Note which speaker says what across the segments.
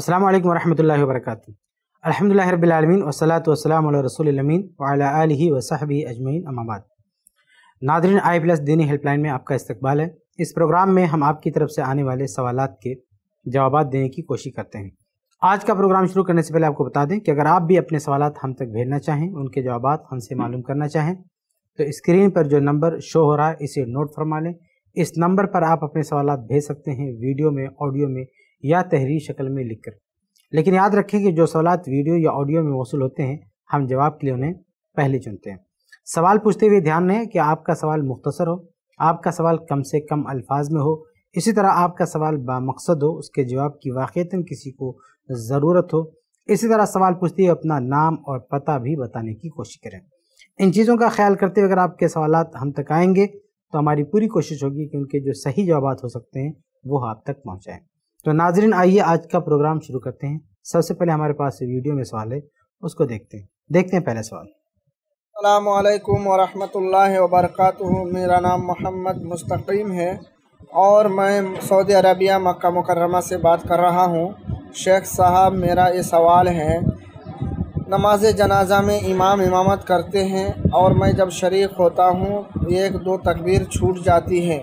Speaker 1: अस्सलाम वालेकुम वरहमतुल्लाहि वबरकातुहू अल्हम्दुलिल्लाहि रब्बिल आलमीन वस्सलातु वस्सलाम अला रसूलिल अमीन व अला आलिहि व सहबिही अजमईन अमाबाद नादरीन आई प्लस दीनी हेल्पलाइन में आपका इस्तकबाल है इस प्रोग्राम में हम आपकी तरफ से आने वाले सवाल के जवाब देने की कोशिश करते हैं आज का प्रोग्राम शुरू करने से पहले आपको बता दें कि अगर आप भी अपने सवाल हम तक भेजना चाहें उनके जवाब हमसे मालूम करना चाहें तो स्क्रीन पर जो नंबर शो हो रहा है इसे नोट फरमा लें इस नंबर पर आप अपने सवाल भेज सकते हैं वीडियो में ऑडियो में या तहरीर शक्ल में लिखकर लेकिन याद रखें कि जो सवालत वीडियो या ऑडियो में मौसू होते हैं हम जवाब के लिए उन्हें पहले चुनते हैं सवाल पूछते हुए ध्यान रहे कि आपका सवाल मुख्तसर हो आपका सवाल कम से कम अल्फाज में हो इसी तरह आपका सवाल बामकसद हो उसके जवाब की वाक़ता किसी को ज़रूरत हो इसी तरह सवाल पूछते हुए अपना नाम और पता भी बताने की कोशिश करें इन चीज़ों का ख्याल करते हुए अगर आपके सवाल हम तक आएंगे तो हमारी पूरी कोशिश होगी कि उनके जो सही जवाब हो सकते हैं वो आप तक पहुँचाएँ तो नाजरीन आइए आज का प्रोग्राम शुरू करते हैं सबसे पहले हमारे पास वीडियो में सवाल है उसको देखते हैं देखते हैं पहले सवाल अल्लाम वरहमल वबरक मेरा नाम मोहम्मद मुस्तकीम है और मैं सऊदी अरबिया मक्का मुकरमा से बात कर रहा हूँ शेख साहब मेरा ये सवाल है नमाज जनाजा में इमाम इमामत करते हैं और मैं जब शरीक होता हूँ एक दो तकबीर छूट जाती है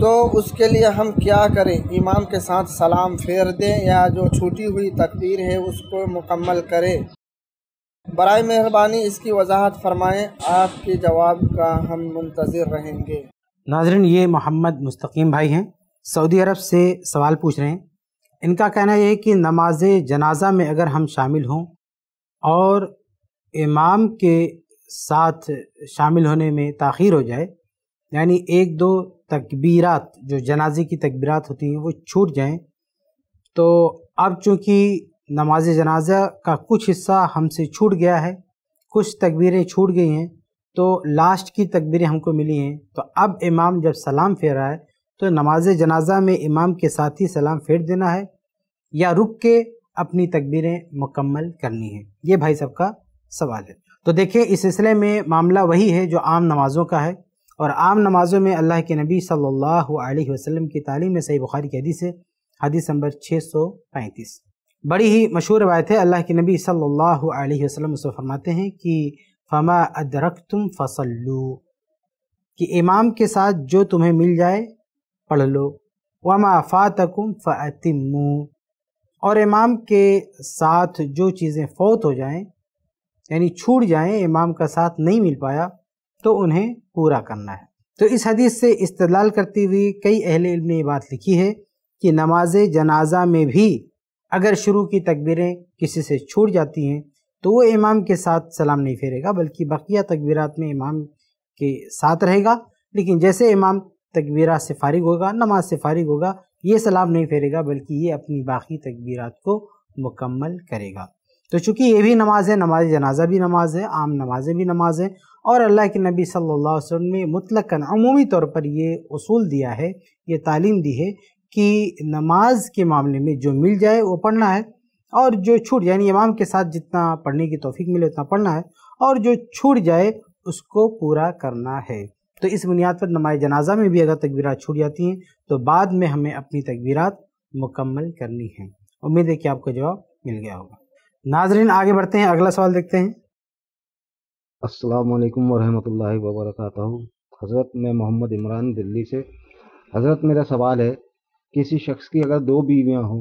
Speaker 1: तो उसके लिए हम क्या करें इमाम के साथ सलाम फेर दें या जो छूटी हुई तकबीर है उसको मुकम्मल करें बर मेहरबानी इसकी वजाहत फरमाएं आपके जवाब का हम मुंतज़र रहेंगे नाजरन ये मोहम्मद मुस्तकीम भाई हैं सऊदी अरब से सवाल पूछ रहे हैं इनका कहना यह है कि नमाज जनाजा में अगर हम शामिल हों और इमाम के साथ शामिल होने में तखिर हो जाए यानी एक दो तकबीरात जो जनाजे की तकबीरात होती हैं वो छूट जाएं तो अब चूँकि नमाज जनाजा का कुछ हिस्सा हमसे छूट गया है कुछ तकबीरें छूट गई हैं तो लास्ट की तकबीरें हमको मिली हैं तो अब इमाम जब सलाम फेरा है तो नमाज जनाजा में इमाम के साथ ही सलाम फेर देना है या रुक के अपनी तकबीरें मुकम्मल करनी है ये भाई साहब का सवाल है तो देखिए इस सिलसिले में मामला वही है जो आम नमाज़ों का है और आम नमाज़ों में अल्लाह के नबी सल्लल्लाहु अलैहि वसल्लम की तालीम में सही बुखारी की हदीस है हदीस नंबर छः सौ पैंतीस बड़ी ही मशहूर रवायत है अल्लाह के नबी सल्लल्लाहु अलैहि वसल्लम फरमाते हैं कि फमा अदरक तुम फसलु कि इमाम के साथ जो तुम्हें मिल जाए पढ़ लो वमा फ़ातकुम फ़तिमू और इमाम के साथ जो चीज़ें फौत हो जाएं यानी छूट जाएं इमाम का साथ नहीं मिल पाया तो उन्हें पूरा करना है तो इस हदीस से इस्तलाल करती हुई कई अहल इल्म ने ये बात लिखी है कि नमाज जनाजा में भी अगर शुरू की तकबीरें किसी से छूट जाती हैं तो वो इमाम के साथ सलाम नहीं फेरेगा बल्कि बकिया तकबीरात में इमाम के साथ रहेगा लेकिन जैसे इमाम तकबीर से फारिग होगा नमाज से फारिग होगा ये सलाम नहीं फेरेगा बल्कि ये अपनी बाकी तकबीरात को मुकम्मल करेगा तो चूँकि ये भी नमाज है नमाज जनाजा भी नमाज है आम नमाजें भी नमाज है और अल्लाह के नबी सल्लल्लाहु अलैहि वसल्लम ने मुतलकन अमूमी तौर पर ये असूल दिया है ये तालीम दी है कि नमाज के मामले में जो मिल जाए वो पढ़ना है और जो छूट यानी इमाम के साथ जितना पढ़ने की तोफ़ी मिले उतना पढ़ना है और जो छूट जाए उसको पूरा करना है तो इस बुनियाद पर नमाज जनाजा में भी अगर तकबीरात छूट जाती हैं तो बाद में हमें अपनी तकबीरात मुकम्मल करनी है उम्मीद है कि आपको जवाब मिल गया होगा नाजरीन आगे बढ़ते हैं अगला सवाल देखते हैं असलकम वालेकुम वरहमतुल्लाहि हज़रत मैं मोहम्मद इमरान दिल्ली से हज़रत मेरा सवाल है किसी शख्स की अगर दो बीवियां हों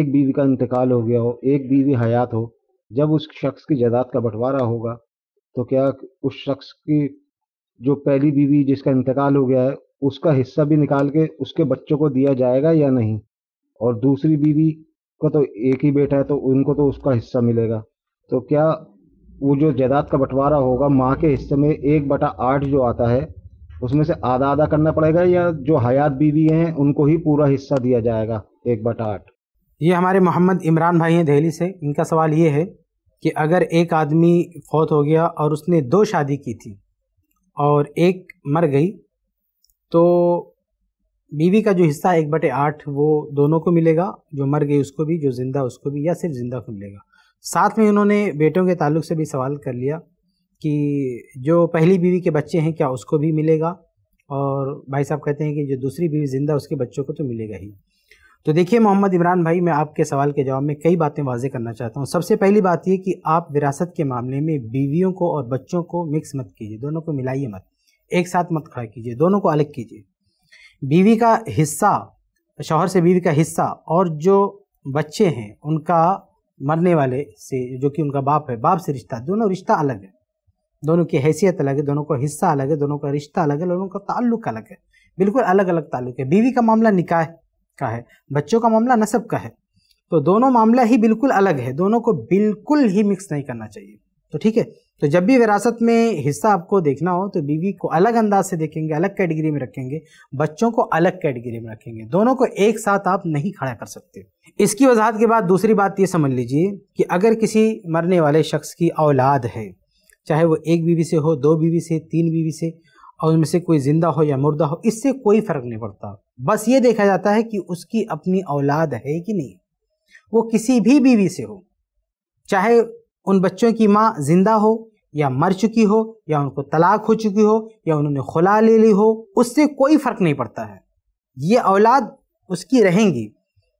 Speaker 1: एक बीवी का इंतकाल हो गया हो एक बीवी हयात हो जब उस शख्स की जदात का बंटवारा होगा तो क्या उस शख्स की जो पहली बीवी जिसका इंतकाल हो गया है उसका हिस्सा भी निकाल के उसके बच्चों को दिया जाएगा या नहीं और दूसरी बीवी का तो एक ही बेटा है तो उनको तो उसका हिस्सा मिलेगा तो क्या वो जो जायदाद का बंटवारा होगा माँ के हिस्से में एक बटा आठ जो आता है उसमें से आधा आधा करना पड़ेगा या जो हयात बीवी हैं उनको ही पूरा हिस्सा दिया जाएगा एक बटा आठ ये हमारे मोहम्मद इमरान भाई हैं दहली से इनका सवाल ये है कि अगर एक आदमी फौत हो गया और उसने दो शादी की थी और एक मर गई तो बीवी का जो हिस्सा एक बटे आठ वो दोनों को मिलेगा जो मर गई उसको भी जो ज़िंदा उसको भी या सिर्फ ज़िंदा को मिलेगा साथ में उन्होंने बेटों के ताल्लुक से भी सवाल कर लिया कि जो पहली बीवी के बच्चे हैं क्या उसको भी मिलेगा और भाई साहब कहते हैं कि जो दूसरी बीवी ज़िंदा उसके बच्चों को तो मिलेगा ही तो देखिए मोहम्मद इमरान भाई मैं आपके सवाल के जवाब में कई बातें वाजे करना चाहता हूँ सबसे पहली बात ये कि आप विरासत के मामले में बीवियों को और बच्चों को मिक्स मत कीजिए दोनों को मिलाइए मत एक साथ मत खड़ा कीजिए दोनों को अलग कीजिए बीवी का हिस्सा शौहर से बीवी का हिस्सा और जो बच्चे हैं उनका मरने वाले से जो कि उनका बाप है बाप से रिश्ता दोनों रिश्ता अलग है दोनों की हैसियत अलग है दोनों का हिस्सा अलग है दोनों का रिश्ता अलग है दोनों का ताल्लुक अलग है बिल्कुल अलग अलग ताल्लुक है बीवी का मामला निकाह का है बच्चों का मामला नसब का है तो दोनों मामला ही बिल्कुल अलग है दोनों को बिल्कुल ही मिक्स नहीं करना चाहिए तो ठीक है तो जब भी विरासत में हिस्सा आपको देखना हो तो बीवी को अलग अंदाज से देखेंगे अलग कैटेगरी में रखेंगे बच्चों को अलग कैटेगरी में रखेंगे दोनों को एक साथ आप नहीं खड़ा कर सकते इसकी वजाहत के बाद दूसरी बात ये समझ लीजिए कि अगर किसी मरने वाले शख्स की औलाद है चाहे वो एक बीवी से हो दो बीवी से तीन बीवी से और उनमें से कोई ज़िंदा हो या मुर्दा हो इससे कोई फ़र्क नहीं पड़ता बस ये देखा जाता है कि उसकी अपनी औलाद है कि नहीं वो किसी भी बीवी से हो चाहे उन बच्चों की माँ जिंदा हो या मर चुकी हो या उनको तलाक हो चुकी हो या उन्होंने खुला ले ली हो उससे कोई फ़र्क नहीं पड़ता है ये औलाद उसकी रहेंगी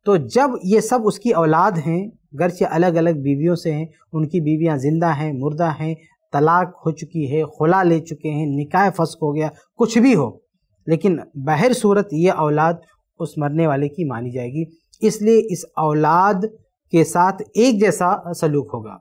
Speaker 1: तो जब ये सब उसकी औलाद हैं घर से अलग अलग बीवियों से हैं उनकी बीवियाँ ज़िंदा हैं मुर्दा हैं तलाक हो चुकी है खुला ले चुके हैं निकाय फस्क हो गया कुछ भी हो लेकिन बहर सूरत ये औलाद उस मरने वाले की मानी जाएगी इसलिए इस औलाद के साथ एक जैसा सलूक होगा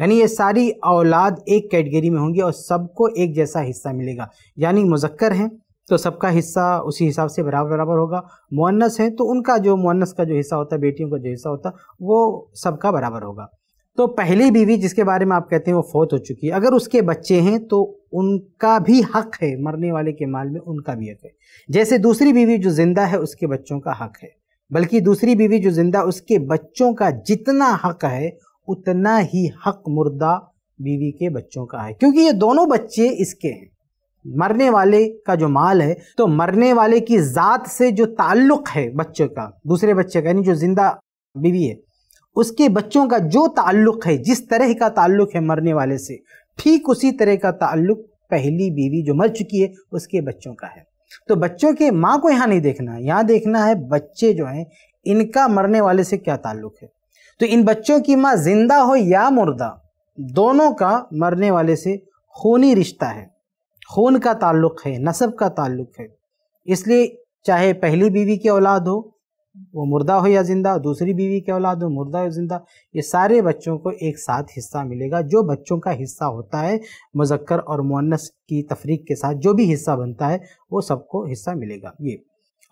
Speaker 1: यानी ये सारी औलाद एक कैटेगरी में होंगी और सबको एक जैसा हिस्सा मिलेगा यानी मुजक्कर हैं तो सबका हिस्सा उसी हिसाब से बराबर बराबर होगा मुअन्नस हैं तो उनका जो मुअन्नस का जो हिस्सा होता है बेटियों का जो हिस्सा होता है वो सबका बराबर होगा तो पहली बीवी जिसके बारे में आप कहते हैं वो फौत हो चुकी है अगर उसके बच्चे हैं तो उनका भी हक है मरने वाले के माल में उनका भी हक है जैसे दूसरी बीवी जो ज़िंदा है उसके बच्चों का हक है बल्कि दूसरी बीवी जो ज़िंदा उसके बच्चों का जितना हक है उतना ही हक मुर्दा बीवी के बच्चों का है क्योंकि ये दोनों बच्चे इसके हैं मरने वाले का जो माल है तो मरने वाले की ज़ात से जो ताल्लुक़ है बच्चे का दूसरे बच्चे का यानी जो ज़िंदा बीवी है उसके बच्चों का जो ताल्लुक़ है जिस तरह का ताल्लुक़ है मरने वाले से ठीक उसी तरह का ताल्लुक़ पहली बीवी जो मर चुकी है उसके बच्चों का है तो बच्चों के माँ को यहाँ नहीं देखना यहाँ देखना है बच्चे जो हैं इनका मरने वाले से क्या ताल्लुक़ है तो इन बच्चों की माँ जिंदा हो या मुर्दा दोनों का मरने वाले से खूनी रिश्ता है खून का ताल्लुक़ है नसब का ताल्लुक़ है इसलिए चाहे पहली बीवी की औलाद हो वो मुर्दा हो या ज़िंदा दूसरी बीवी की औलाद हो मुर्दा या ज़िंदा ये सारे बच्चों को एक साथ हिस्सा मिलेगा जो बच्चों का हिस्सा होता है मुजक्कर और मुन्नस की तफरीक के साथ जो भी हिस्सा बनता है वो सबको हिस्सा मिलेगा ये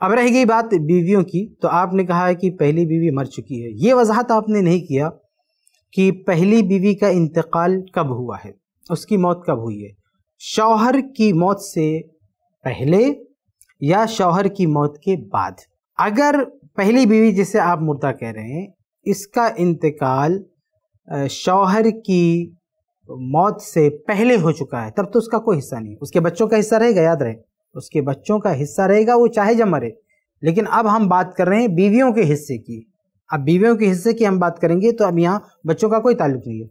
Speaker 1: अब रह गई बात बीवियों की तो आपने कहा है कि पहली बीवी मर चुकी है ये वजाहत आपने नहीं किया कि पहली बीवी का इंतकाल कब हुआ है उसकी मौत कब हुई है शौहर की मौत से पहले या शौहर की मौत के बाद अगर पहली बीवी जिसे आप मुर्दा कह रहे हैं इसका इंतकाल शौहर की मौत से पहले हो चुका है तब तो उसका कोई हिस्सा नहीं उसके बच्चों का हिस्सा रहेगा याद रहे उसके बच्चों का हिस्सा रहेगा वो चाहे जब मरे लेकिन अब हम बात कर रहे हैं बीवियों के हिस्से की अब बीवियों के हिस्से की हम बात करेंगे तो अब यहाँ बच्चों का कोई ताल्लुक नहीं है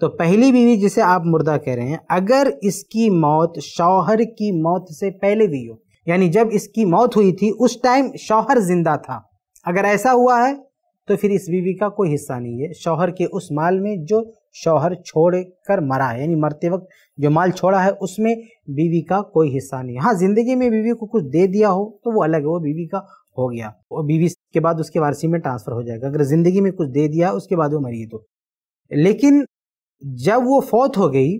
Speaker 1: तो पहली बीवी जिसे आप मुर्दा कह रहे हैं अगर इसकी मौत शौहर की मौत से पहले भी हो यानी जब इसकी मौत हुई थी उस टाइम शौहर जिंदा था अगर ऐसा हुआ है तो फिर इस बीवी का कोई हिस्सा नहीं है शौहर के उस माल में जो शौहर छोड़ कर मरा है यानी मरते वक्त जो माल छोड़ा है उसमें बीवी का कोई हिस्सा नहीं हाँ ज़िंदगी में बीवी को कुछ दे दिया हो तो वो अलग है वो बीवी का हो गया और बीवी के बाद उसके वारसी में ट्रांसफ़र हो जाएगा अगर ज़िंदगी में कुछ दे दिया उसके बाद वो मरी तो लेकिन जब वो फौत हो गई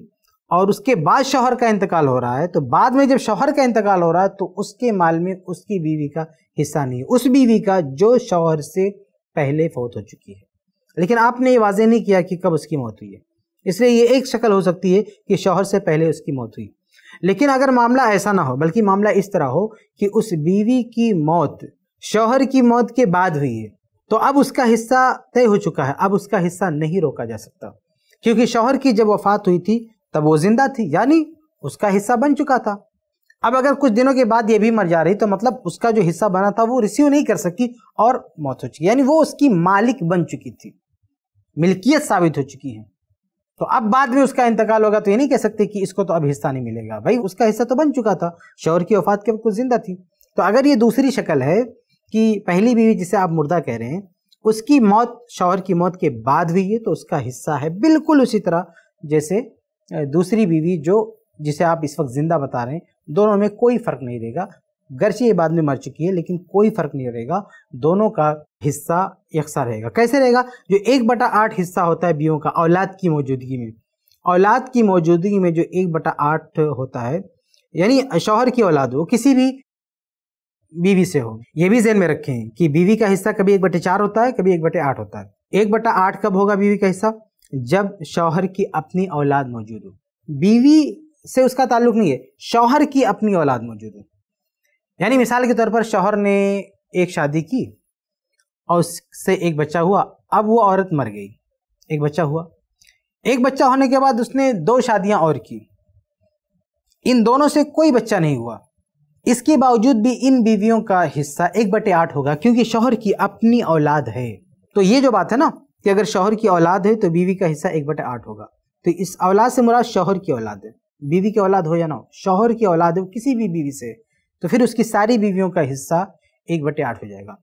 Speaker 1: और उसके बाद शौहर का इंतकाल हो रहा है तो बाद में जब शौहर का इंतकाल हो रहा है तो उसके माल में उसकी बीवी का हिस्सा नहीं उस बीवी का जो शौहर से पहले फौत हो चुकी है लेकिन आपने ये वाजह नहीं किया कि कब उसकी मौत हुई है इसलिए ये एक शक्ल हो सकती है कि शौहर से पहले उसकी मौत हुई लेकिन अगर मामला ऐसा ना हो बल्कि मामला इस तरह हो कि उस बीवी की मौत शौहर की मौत के बाद हुई है तो अब उसका हिस्सा तय हो चुका है अब उसका हिस्सा नहीं रोका जा सकता क्योंकि शौहर की जब वफात हुई थी तब वो जिंदा थी यानी उसका हिस्सा बन चुका था अब अगर कुछ दिनों के बाद ये भी मर जा रही तो मतलब उसका जो हिस्सा बना था वो रिसीव नहीं कर सकी और मौत हो चुकी यानी वो उसकी मालिक बन चुकी थी मिल्कियत साबित हो चुकी है तो अब बाद में उसका इंतकाल होगा तो ये नहीं कह सकते कि इसको तो अब हिस्सा नहीं मिलेगा भाई उसका हिस्सा तो बन चुका था शौहर की वफात के वक्त कुछ जिंदा थी तो अगर ये दूसरी शक्ल है कि पहली बीवी जिसे आप मुर्दा कह रहे हैं उसकी मौत शौहर की मौत के बाद हुई है तो उसका हिस्सा है बिल्कुल उसी तरह जैसे दूसरी बीवी जो जिसे आप इस वक्त ज़िंदा बता रहे हैं दोनों में कोई फ़र्क नहीं रहेगा गर्ची ये बाद में मर चुकी है लेकिन कोई फर्क नहीं रहेगा दोनों का हिस्सा एक सा रहेगा कैसे रहेगा जो एक बटा आठ हिस्सा होता है बीओ का औलाद की मौजूदगी में औलाद की मौजूदगी में जो एक बटा आठ होता है यानी शौहर की औलाद हो किसी भी बीवी से हो ये भी जहन में रखें कि बीवी का हिस्सा कभी एक बटे चार होता है कभी एक बटे आठ होता है एक बटा आठ कब होगा बीवी का हिस्सा जब शौहर की अपनी औलाद मौजूद हो बीवी से उसका ताल्लुक नहीं है शौहर की अपनी औलाद मौजूद हो यानी मिसाल के तौर पर शोहर ने एक शादी की और उससे एक बच्चा हुआ अब वो औरत मर गई एक बच्चा हुआ एक बच्चा होने के बाद उसने दो शादियां और की इन दोनों से कोई बच्चा नहीं हुआ इसके बावजूद भी इन बीवियों का हिस्सा एक बटे आठ होगा क्योंकि शोहर की अपनी औलाद है तो ये जो बात है ना कि अगर शोहर की औलाद है तो बीवी का हिस्सा एक बटे आठ होगा तो इस औलाद से मुराद शोहर की औलाद है बीवी की औलाद हो या ना हो शोहर की औलाद हो किसी भी बीवी से तो फिर उसकी सारी बीवियों का हिस्सा एक बटे आठ हो जाएगा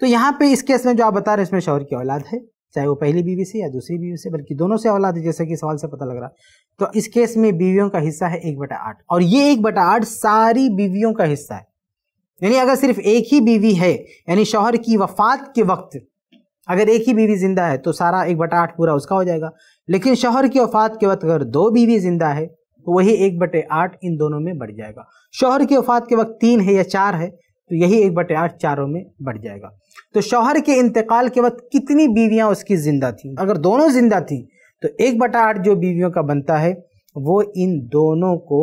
Speaker 1: तो यहाँ पे इस केस में जो आप बता रहे हैं इसमें शौहर की औलाद है चाहे वो पहली बीवी से या दूसरी बीवी से बल्कि दोनों से औलाद है जैसे कि सवाल से पता लग रहा तो इस केस में बीवियों का हिस्सा है एक बटा आठ और ये एक बटा आठ सारी बीवियों का हिस्सा है यानी अगर सिर्फ एक ही बीवी है यानी शौहर की वफात के वक्त अगर एक ही बीवी जिंदा है तो सारा एक बटा आठ पूरा उसका हो जाएगा लेकिन शौहर की वफात के वक्त अगर दो बीवी जिंदा है तो वही एक बटे आठ इन दोनों में बढ़ जाएगा शौहर की वफात के वक्त तीन है या चार है तो यही एक बटे आठ चारों में बढ़ जाएगा तो शौहर के इंतकाल के वक्त कितनी बीवियाँ उसकी ज़िंदा थीं अगर दोनों ज़िंदा थीं तो एक बटा आठ जो बीवियों का बनता है वो इन दोनों को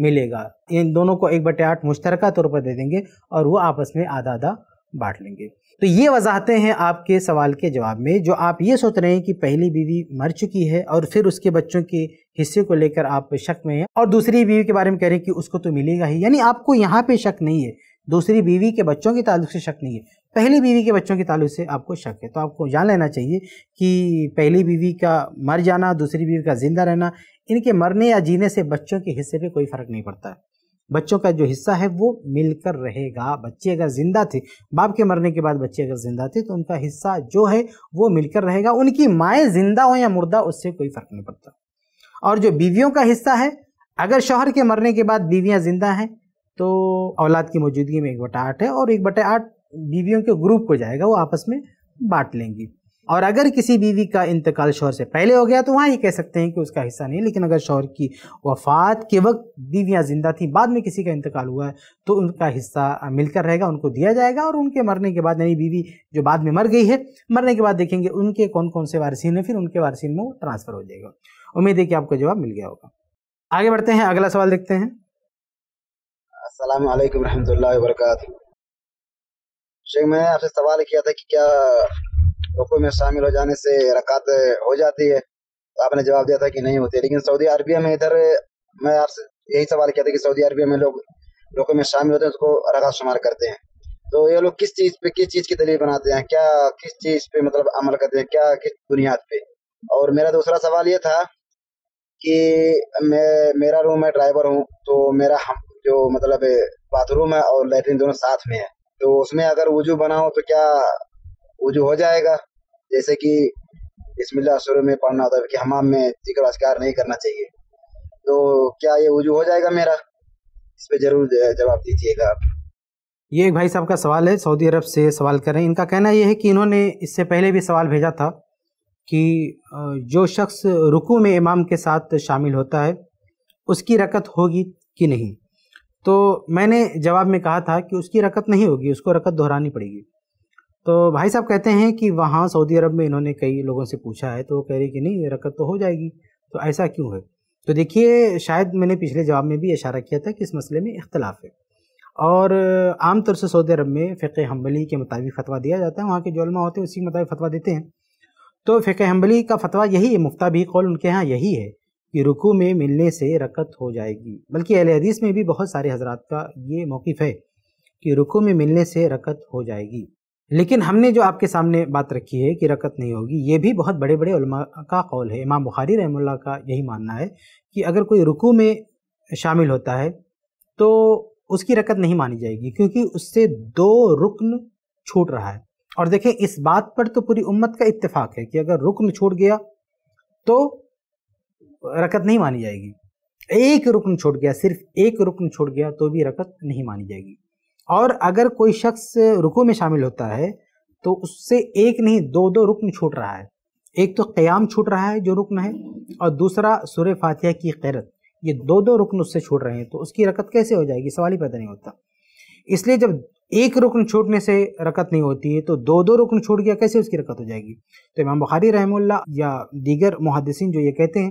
Speaker 1: मिलेगा इन दोनों को एक बटे आठ मुश्तरक तौर पर दे देंगे और वो आपस में आधा आधा बांट लेंगे तो ये वजाहतें हैं आपके सवाल के जवाब में जो आप ये सोच रहे हैं कि पहली बीवी मर चुकी है और फिर उसके बच्चों के हिस्से को लेकर आप शक में हैं और दूसरी बीवी के बारे में कह रहे हैं कि उसको तो मिलेगा ही यानी आपको यहाँ पे शक नहीं है दूसरी बीवी के बच्चों के ताल्लुक से शक नहीं है पहली बीवी के बच्चों के ताल्लुक से आपको शक है तो आपको जान लेना चाहिए कि पहली बीवी का मर जाना दूसरी बीवी का ज़िंदा रहना इनके मरने या जीने से बच्चों के हिस्से पर कोई फ़र्क नहीं पड़ता है बच्चों का जो हिस्सा है वो मिलकर रहेगा बच्चे अगर ज़िंदा थे बाप के मरने के बाद बच्चे अगर ज़िंदा थे तो उनका हिस्सा जो है वो मिलकर रहेगा उनकी माएँ ज़िंदा हो या मुर्दा उससे कोई फ़र्क नहीं पड़ता और जो बीवियों का हिस्सा है अगर शौहर के मरने के बाद बीवियाँ जिंदा हैं तो औलाद की मौजूदगी में एक बटा आठ है और एक बटे आठ बीवियों के ग्रुप को जाएगा वो आपस में बांट लेंगी और अगर किसी बीवी का इंतकाल शौहर से पहले हो गया तो वहाँ ये कह सकते हैं कि उसका हिस्सा नहीं लेकिन अगर शौहर की वफात के वक्त बीवियाँ जिंदा थी बाद में किसी का इंतकाल हुआ है तो उनका हिस्सा मिलकर रहेगा उनको दिया जाएगा और उनके मरने के बाद यानी बीवी जो बाद में मर गई है मरने के बाद देखेंगे उनके कौन कौन से वारसिन हैं फिर उनके वारसिन में वो ट्रांसफ़र हो जाएगा उम्मीद है कि आपको जवाब मिल गया होगा आगे बढ़ते हैं अगला सवाल देखते हैं असलकम रहमतुल्लाह शेख मैंने आपसे सवाल किया था कि क्या रुकू में शामिल हो जाने से रकात हो जाती है तो आपने जवाब दिया था कि नहीं होती लेकिन सऊदी अरबिया में इधर मैं आपसे यही सवाल किया था कि सऊदी अरबिया में लोग रुकू में शामिल होते हैं उसको रकात शुमार करते हैं तो ये लोग किस चीज़ पे किस चीज़ की दलील बनाते हैं क्या किस चीज़ पे मतलब अमल करते हैं क्या किस बुनियाद पे और मेरा दूसरा सवाल ये था कि मैं मेरा रूम है ड्राइवर हूँ तो मेरा हम जो मतलब बाथरूम है और लेटरिन दोनों साथ में है तो उसमें अगर वजू बनाओ तो क्या वजू हो जाएगा जैसे कि बिस्मिल्लाह शुरू में पढ़ना होता है कि हमाम में जिक्र अस्कार नहीं करना चाहिए तो क्या ये वजू हो जाएगा मेरा इस पर जरूर जवाब दीजिएगा आप ये एक भाई साहब का सवाल है सऊदी अरब से सवाल कर रहे हैं इनका कहना यह है कि इन्होंने इससे पहले भी सवाल भेजा था कि जो शख्स रुकू में इमाम के साथ शामिल होता है उसकी रकत होगी कि नहीं तो मैंने जवाब में कहा था कि उसकी रकत नहीं होगी उसको रकत दोहरानी पड़ेगी तो भाई साहब कहते हैं कि वहाँ सऊदी अरब में इन्होंने कई लोगों से पूछा है तो वो कह रही कि नहीं रकत तो हो जाएगी तो ऐसा क्यों है तो देखिए शायद मैंने पिछले जवाब में भी इशारा किया था कि इस मसले में इख्तलाफ है और आमतौर से सऊदी अरब में फ़िक हम्बली के मुताबिक फतवा दिया जाता है वहाँ के ज़लमा होते हैं उसी के मुताबिक फतवा देते हैं तो फ़िक हम्बली का फतवा यही है मुफ्ता भी कौल उनके यहाँ यही है कि रुकू में मिलने से रकत हो जाएगी बल्कि अहल हदीस में भी बहुत सारे हजरात का ये मौक़ है कि रुकू में मिलने से रकत हो जाएगी लेकिन हमने जो आपके सामने बात रखी है कि रकत नहीं होगी ये भी बहुत बड़े बड़े का कौल है इमाम बुखारी रहमुल्ला का यही मानना है कि अगर कोई रुकू में शामिल होता है तो उसकी रकत नहीं मानी जाएगी क्योंकि उससे दो रुकन छूट रहा है और देखें इस बात पर तो पूरी उम्मत का इत्तेफाक है कि अगर रुकन छूट गया तो रकत नहीं मानी जाएगी एक रुकन छूट गया सिर्फ एक रुकन छूट गया तो भी रकत नहीं मानी जाएगी और अगर कोई शख्स रुकू में शामिल होता है तो उससे एक नहीं दो दो रुकन छूट रहा है एक तो क़याम छूट रहा है जो रुकन है और दूसरा सुर फातिया की कैरत ये दो दो रुकन उससे छूट रहे हैं तो उसकी रकत कैसे हो जाएगी सवाल ही पैदा नहीं होता इसलिए जब एक रुकन छूटने से रकत नहीं होती है तो दो दो रुकन छूट गया कैसे उसकी रकत हो जाएगी तो इमाम बुखारी रहमुल्ला या दीगर मुहदसिन जो ये कहते हैं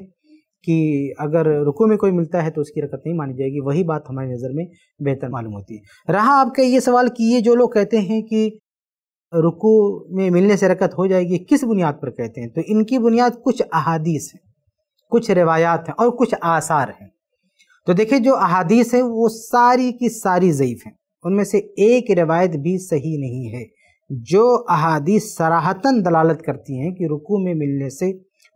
Speaker 1: कि अगर रुकू में कोई मिलता है तो उसकी रकत नहीं मानी जाएगी वही बात हमारी नज़र में बेहतर मालूम होती है रहा आपका ये सवाल कि ये जो लोग कहते हैं कि रुकू में मिलने से रकत हो जाएगी किस बुनियाद पर कहते हैं तो इनकी बुनियाद कुछ अहादीस हैं कुछ रिवायात हैं और कुछ आसार हैं तो देखिए जो अहादीस हैं वो सारी की सारी ज़यीफ़ हैं उनमें से एक रवायत भी सही नहीं है जो अहादीस सराहतन दलालत करती हैं कि रुकू में मिलने से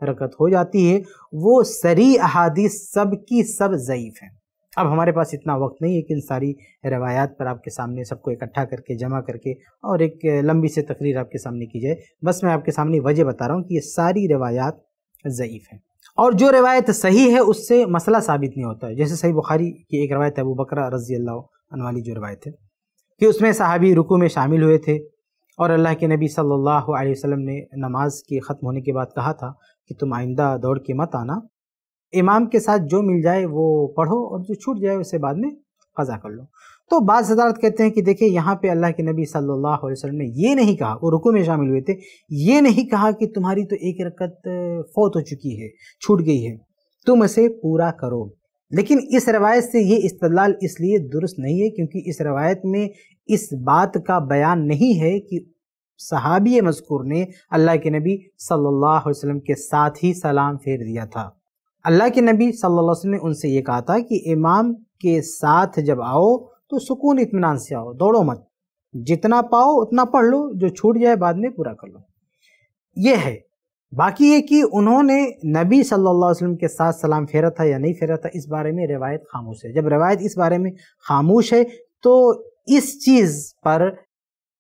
Speaker 1: रकत हो जाती है वो सरी अहादीस सब की सब ज़यीफ़ हैं अब हमारे पास इतना वक्त नहीं है कि इन सारी रवायात पर आपके सामने सबको इकट्ठा करके जमा करके और एक लंबी से तकरीर आपके सामने की जाए बस मैं आपके सामने वजह बता रहा हूँ कि ये सारी रवायात ज़यीफ़ हैं और जो रवायत सही है उससे मसला साबित नहीं होता है जैसे सही बुखारी की एक रवायत है अबू बकरा रजी अल्लाह अनवाली जो रवायत है कि उसमें सहाबी रुकू में शामिल हुए थे और अल्लाह के नबी सल्लल्लाहु अलैहि वसल्लम ने नमाज के ख़त्म होने के बाद कहा था कि तुम आइंदा दौड़ के मत आना इमाम के साथ जो मिल जाए वो पढ़ो और जो छूट जाए उसे बाद में क़ज़ा कर लो तो बाद सदारत कहते हैं कि देखिए यहाँ पे अल्लाह के नबी सल्लल्लाहु अलैहि वसल्लम ने ये नहीं कहा वो रुकू में शामिल हुए थे ये नहीं कहा कि तुम्हारी तो एक रकत फौत हो चुकी है छूट गई है तुम इसे पूरा करो लेकिन इस रवायत से ये इस्तलाल इसलिए दुरुस्त नहीं है क्योंकि इस रवायत में इस बात का बयान नहीं है कि सहाबी मजकूर ने अल्लाह के नबी सल्लल्लाहु अलैहि वसल्लम के साथ ही सलाम फेर दिया था अल्लाह के नबी सल्लल्लाहु अलैहि वसल्लम ने उनसे ये कहा था कि इमाम के साथ जब आओ तो सुकून इतमान से आओ दौड़ो मत जितना पाओ उतना पढ़ लो जो छूट जाए बाद में पूरा कर लो ये है बाकी ये कि उन्होंने नबी सल्लल्लाहु अलैहि वसल्लम के साथ सलाम फेरा था या नहीं फेरा था इस बारे में रवायत खामोश है जब रवायत इस बारे में खामोश है तो इस चीज़ पर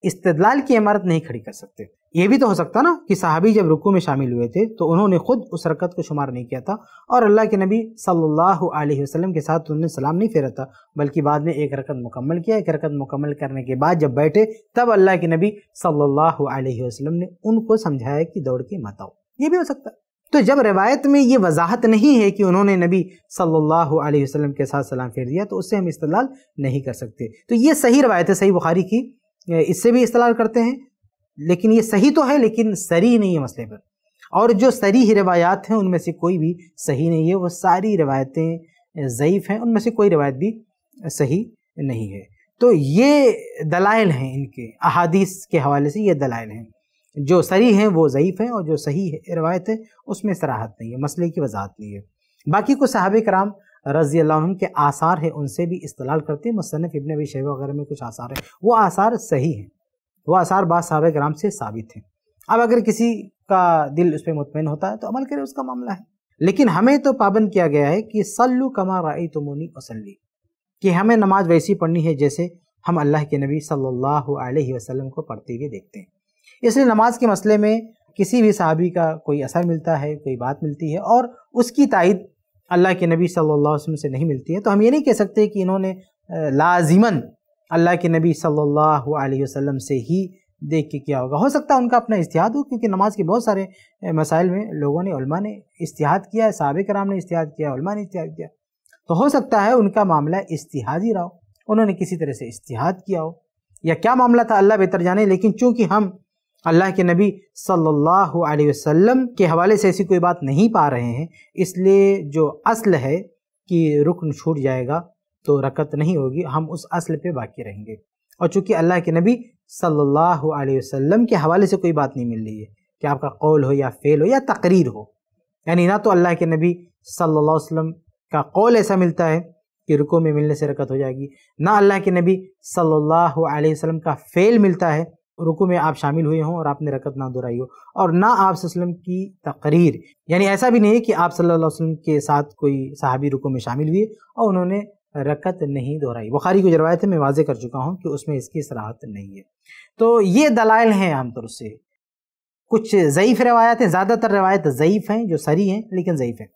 Speaker 1: इस्तदलाल की इमारत नहीं खड़ी कर सकते ये भी तो हो सकता ना कि साहबी जब रुकू में शामिल हुए थे तो उन्होंने खुद उस रकत को शुमार नहीं किया था और अल्लाह के नबी सल्लल्लाहु अलैहि वसल्लम के साथ उन्होंने सलाम नहीं फेरा था बल्कि बाद में एक रकत मुकम्मल किया एक रकत मुकम्मल करने के बाद जब बैठे तब अल्लाह के नबी सल्लल्लाहु अलैहि वसल्लम ने उनको समझाया कि दौड़ के मत आओ ये भी हो सकता है तो जब रवायत में ये वजाहत नहीं है कि उन्होंने नबी सल्लल्लाहु अलैहि वसल्लम के साथ सलाम फेर दिया तो उससे हम इस्तलाल नहीं कर सकते तो ये सही रवायत है सही बुखारी की इससे भी इस्तलाल करते हैं लेकिन ये सही तो है लेकिन सरी नहीं है मसले पर और जो सरी रवायात हैं उनमें से कोई भी सही नहीं है वो सारी रवायतें ज़यीफ़ हैं उनमें से कोई रवायत भी सही नहीं है तो ये दलाइल हैं इनके अहादीस के हवाले से ये दलाइल हैं जो सही हैं वो ज़यीफ़ हैं और जो सही है रवायत है उसमें सराहत नहीं है मसले की वजाहत नहीं है बाकी कुछ सहाब कराम रज़ी अल्लाह के आसार हैं उनसे भी इस्तलाल करते हैं मुसनफ़ इबन अबी शैब वगैरह में कुछ आसार हैं वो आसार सही हैं वो आसार बाद सहाब कराम से साबित हैं अब अगर किसी का दिल उस पर मुतमिन होता है तो अमल करें उसका मामला है लेकिन हमें तो पाबंद किया गया है कि सल्लु कमा राई तुमोनी वसली कि हमें नमाज वैसी पढ़नी है जैसे हम अल्लाह के नबी सल्लल्लाहु अलैहि वसल्लम को पढ़ते हुए देखते हैं इसलिए नमाज के मसले में किसी भी सहाबी का कोई असर मिलता है कोई बात मिलती है और उसकी तायद अल्लाह के नबी सल्लल्लाहु अलैहि वसल्लम से नहीं मिलती है तो हम ये नहीं कह सकते कि इन्होंने लाजिमन अल्लाह के नबी सल्लल्लाहु अलैहि वसल्लम से ही देख के किया होगा हो सकता है उनका अपना इस्तेहाद हो क्योंकि नमाज के बहुत सारे मसाइल में लोगों ने उलमा ने इस्तेहाद किया है सहाब कराम ने इस्तेहाद किया उलमा ने इस्तेहाद किया तो हो सकता है उनका मामला इस्तेहादी रहा हो उन्होंने किसी तरह से इस्तेहाद किया हो या क्या मामला था अल्लाह बेहतर जाने लेकिन चूँकि हम अल्लाह के नबी सल्लल्लाहु अलैहि वसल्लम के हवाले से ऐसी कोई बात नहीं पा रहे हैं इसलिए जो असल है कि रुकन छूट जाएगा तो रकत नहीं होगी हम उस असल पे बाकी रहेंगे और चूँकि अल्लाह के नबी सल्लल्लाहु अलैहि वसल्लम के हवाले से कोई बात नहीं मिल रही है कि आपका कौल हो या फ़ेल हो या तकरीर हो यानी ना तो अल्लाह के नबी सल्लल्लाहु अलैहि वसल्लम का कौल ऐसा मिलता है कि रुको में मिलने से रकत हो जाएगी ना अल्लाह के नबी सल्लल्लाहु अलैहि वसल्लम का फ़ेल मिलता है रुकू में आप शामिल हुए हों और आपने रकत ना दोहराई हो और ना आप वसल्लम की तकरीर यानी ऐसा भी नहीं कि आप सल्लल्लाहु अलैहि वसल्लम के साथ कोई सहाबी रुकू में शामिल हुए और उन्होंने रकत नहीं दोहराई बुखारी की रवायत मैं वाजे कर चुका हूँ कि उसमें इसकी सराहत नहीं है तो ये दलाइल हैं आमतौर से कुछ ज़यीफ़ रवायतें ज़्यादातर रवायत ज़यीफ़ हैं जो सरी हैं लेकिन ज़यीफ़ हैं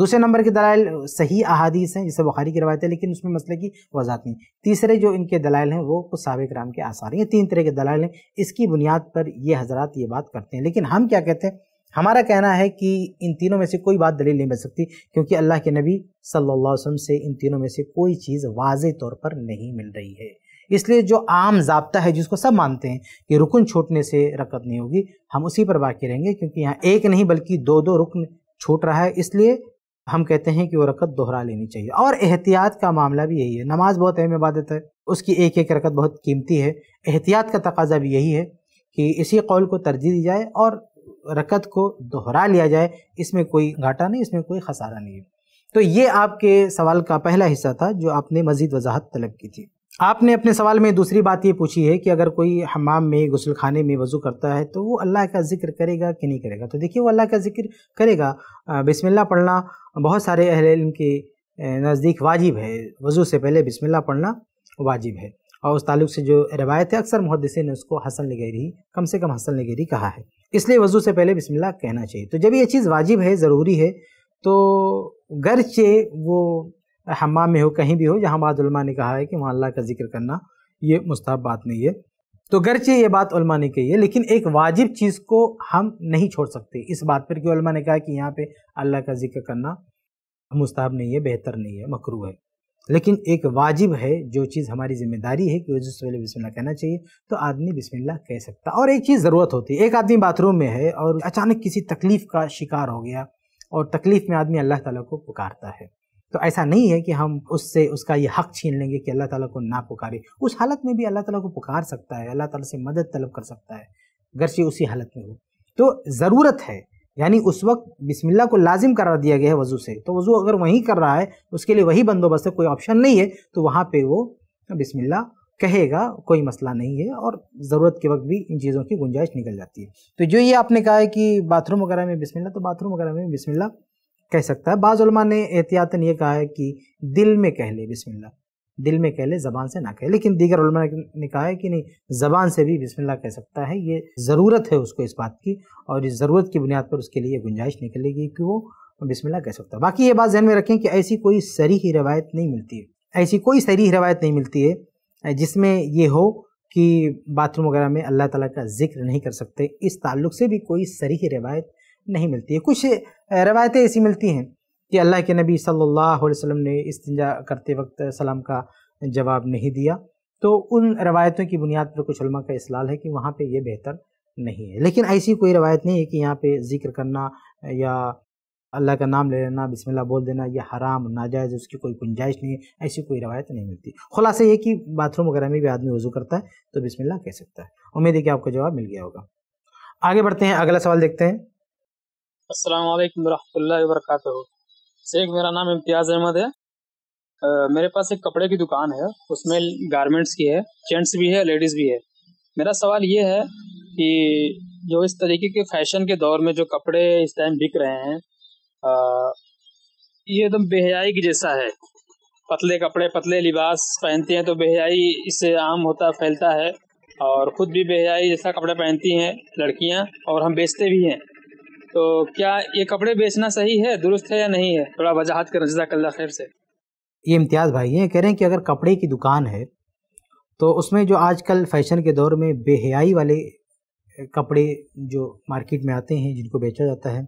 Speaker 1: दूसरे नंबर की दलाइल सही अहादीस हैं जैसे बुखारी की रवायत है लेकिन उसमें मसले की वजात नहीं तीसरे जो इनके दलाइल हैं वो कुछ सबक राम के आसार हैं तीन तरह के दलाइल हैं इसकी बुनियाद पर ये हजरात ये बात करते हैं लेकिन हम क्या कहते हैं हमारा कहना है कि इन तीनों में से कोई बात दलील नहीं बन सकती क्योंकि अल्लाह के नबी सल्ला वसम से इन तीनों में से कोई चीज़ वाज तौर पर नहीं मिल रही है इसलिए जो आम जबता है जिसको सब मानते हैं कि रुकन छूटने से रकत नहीं होगी हम उसी पर बाकी रहेंगे क्योंकि यहाँ एक नहीं बल्कि दो दो रुकन छूट रहा है इसलिए हम कहते हैं कि वो रकत दोहरा लेनी चाहिए और एहतियात का मामला भी यही है नमाज बहुत अहम इबादत है उसकी एक एक रकत बहुत कीमती है एहतियात का तकाजा भी यही है कि इसी कौल को तरजीह दी जाए और रकत को दोहरा लिया जाए इसमें कोई घाटा नहीं इसमें कोई खसारा नहीं है तो ये आपके सवाल का पहला हिस्सा था जो आपने मज़ीद वजाहत तलब की थी आपने अपने सवाल में दूसरी बात ये पूछी है कि अगर कोई हमाम में गसलखाने खाने में वज़ू करता है तो वो अल्लाह का जिक्र करेगा कि नहीं करेगा तो देखिए वो अल्लाह का जिक्र करेगा बिस्मिल्लाह पढ़ना बहुत सारे अहल इल्म के नज़दीक वाजिब है वज़ू से पहले बिस्मिल्लाह पढ़ना वाजिब है और उस ताल्लुक से जो रवायत है अक्सर मुहदसे ने उसको हसन लगेरी कम से कम हसन लगेरी कहा है इसलिए वज़ू से पहले बिसमिल्ला कहना चाहिए तो जब ये चीज़ वाजिब है ज़रूरी है तो गरचे वो हमाम में हो कहीं भी हो जहाँ बाद ने कहा है कि वहाँ अल्लाह का जिक्र करना ये मुस्ताब बात नहीं है तो गरचे ये बात उलमा ने कही है लेकिन एक वाजिब चीज़ को हम नहीं छोड़ सकते इस बात पर कि ने कहा कि यहाँ पे अल्लाह का जिक्र करना मुस्ताब नहीं है बेहतर नहीं है मकरू है लेकिन एक वाजिब है जो चीज़ हमारी जिम्मेदारी है कि जिस वेले बिस्मिल्लाह कहना चाहिए तो आदमी बिस्मिल्लाह कह सकता और एक चीज़ ज़रूरत होती है एक आदमी बाथरूम में है और अचानक किसी तकलीफ़ का शिकार हो गया और तकलीफ़ में आदमी अल्लाह ताला को पुकारता है तो ऐसा नहीं है कि हम उससे उसका ये हक छीन लेंगे कि अल्लाह ताला को ना पुकारे उस हालत में भी अल्लाह ताला को पुकार सकता है अल्लाह ताला से मदद तलब कर सकता है घर से उसी हालत में हो तो ज़रूरत है यानी उस वक्त बिस्मिल्लाह को लाजिम करार दिया गया है वज़ू से तो वज़ू अगर वहीं कर रहा है उसके लिए वही बंदोबस्त है कोई ऑप्शन नहीं है तो वहाँ पर वो बिसमिल्ला कहेगा कोई मसला नहीं है और ज़रूरत के वक्त भी इन चीज़ों की गुंजाइश निकल जाती है तो जो ये आपने कहा है कि बाथरूम वगैरह में बिस्मिल्लाह तो बाथरूम वगैरह में बिस्मिल्लाह कह सकता है बाज़ुलमा ने एहतियातन ये कहा है कि दिल में कह ले बिस्मिल्लाह दिल में कह ले ज़बान से ना कहे लेकिन दीगर ने कहा है कि नहीं ज़बान से भी बिस्मिल्लाह कह सकता है ये ज़रूरत है उसको इस बात की और इस ज़रूरत की बुनियाद पर उसके लिए गुंजाइश निकलेगी कि वो बिस्मिल्लाह कह सकता है बाकी ये बात जहन में रखें कि ऐसी कोई सरीह रवायत नहीं मिलती है ऐसी कोई सरीह रवायत नहीं मिलती है जिसमें ये हो कि बाथरूम वगैरह में अल्लाह ताला का जिक्र नहीं कर सकते इस ताल्लुक से भी कोई सरीह रवायत नहीं मिलती है कुछ रवायतें ऐसी मिलती हैं कि अल्लाह के नबी सल्लल्लाहु अलैहि वसल्लम ने इस्तंजा करते वक्त सलाम का जवाब नहीं दिया तो उन रवायतों की बुनियाद पर कुछ का इसलाल है कि वहाँ पर यह बेहतर नहीं है लेकिन ऐसी कोई रवायत नहीं है कि यहाँ पर जिक्र करना या अल्लाह का नाम ले लेना बिस्मिल्लाह बोल देना यह हराम नाजायज़ उसकी कोई गुंजाइश नहीं है ऐसी कोई रवायत नहीं मिलती खुलासा ये कि बाथरूम वगैरह में भी आदमी वज़ू करता है तो बिस्मिल्लाह कह सकता है उम्मीद है कि आपको जवाब मिल गया होगा आगे बढ़ते हैं अगला सवाल देखते हैं असलकम वरहमल्ला वरक शेख मेरा नाम इम्तियाज़ अहमद है आ, मेरे पास एक कपड़े की दुकान है उसमें गारमेंट्स की है जेंट्स भी है लेडीज़ भी है मेरा सवाल ये है कि जो इस तरीके के फैशन के दौर में जो कपड़े इस टाइम बिक रहे हैं आ, ये एकदम बेहयाई की जैसा है पतले कपड़े पतले लिबास पहनते हैं तो बेहयाई इससे आम होता फैलता है और ख़ुद भी बेहयाई जैसा कपड़े पहनती हैं लड़कियां और हम बेचते भी हैं तो क्या ये कपड़े बेचना सही है दुरुस्त है या नहीं है थोड़ा वजाहत करें जजाकल्ला खैर से ये इम्तियाज़ भाई ये कह रहे हैं कि अगर कपड़े की दुकान है तो उसमें जो आजकल फैशन के दौर में बेहयाई वाले कपड़े जो मार्केट में आते हैं जिनको बेचा जाता है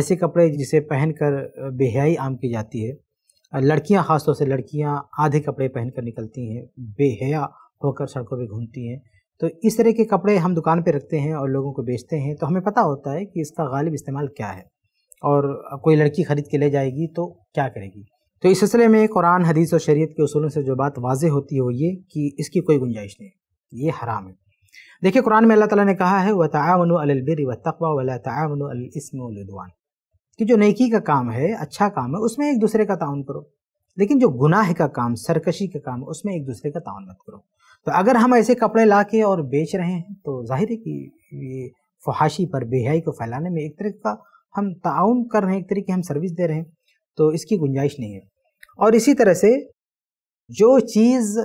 Speaker 1: ऐसे कपड़े जिसे पहनकर बेहयाई आम की जाती है लड़कियां ख़ासतौर से लड़कियां आधे कपड़े पहनकर निकलती हैं बेहया होकर सड़कों पर घूमती हैं तो इस तरह के कपड़े हम दुकान पर रखते हैं और लोगों को बेचते हैं तो हमें पता होता है कि इसका गालिब इस्तेमाल क्या है और कोई लड़की ख़रीद के ले जाएगी तो क्या करेगी तो इस सिलसिले में कुरान हदीस और शरीयत के असूलों से जो बात वाज होती है वो ये कि इसकी कोई गुंजाइश नहीं ये हराम है देखिए कुरान में अल्लाह ताला ने कहा है व तावन अलबिर व तकवा वला कि जो नेकी का काम है अच्छा काम है उसमें एक दूसरे का ताउन करो लेकिन जो गुनाह का काम सरकशी का काम है उसमें एक दूसरे का ताउन मत करो तो अगर हम ऐसे कपड़े ला के और बेच रहे हैं तो जाहिर है कि ये फहाशी पर बेहाई को फैलाने में एक तरह का हम ताउन कर रहे हैं एक तरह की हम सर्विस दे रहे हैं तो इसकी गुंजाइश नहीं है और इसी तरह से जो चीज़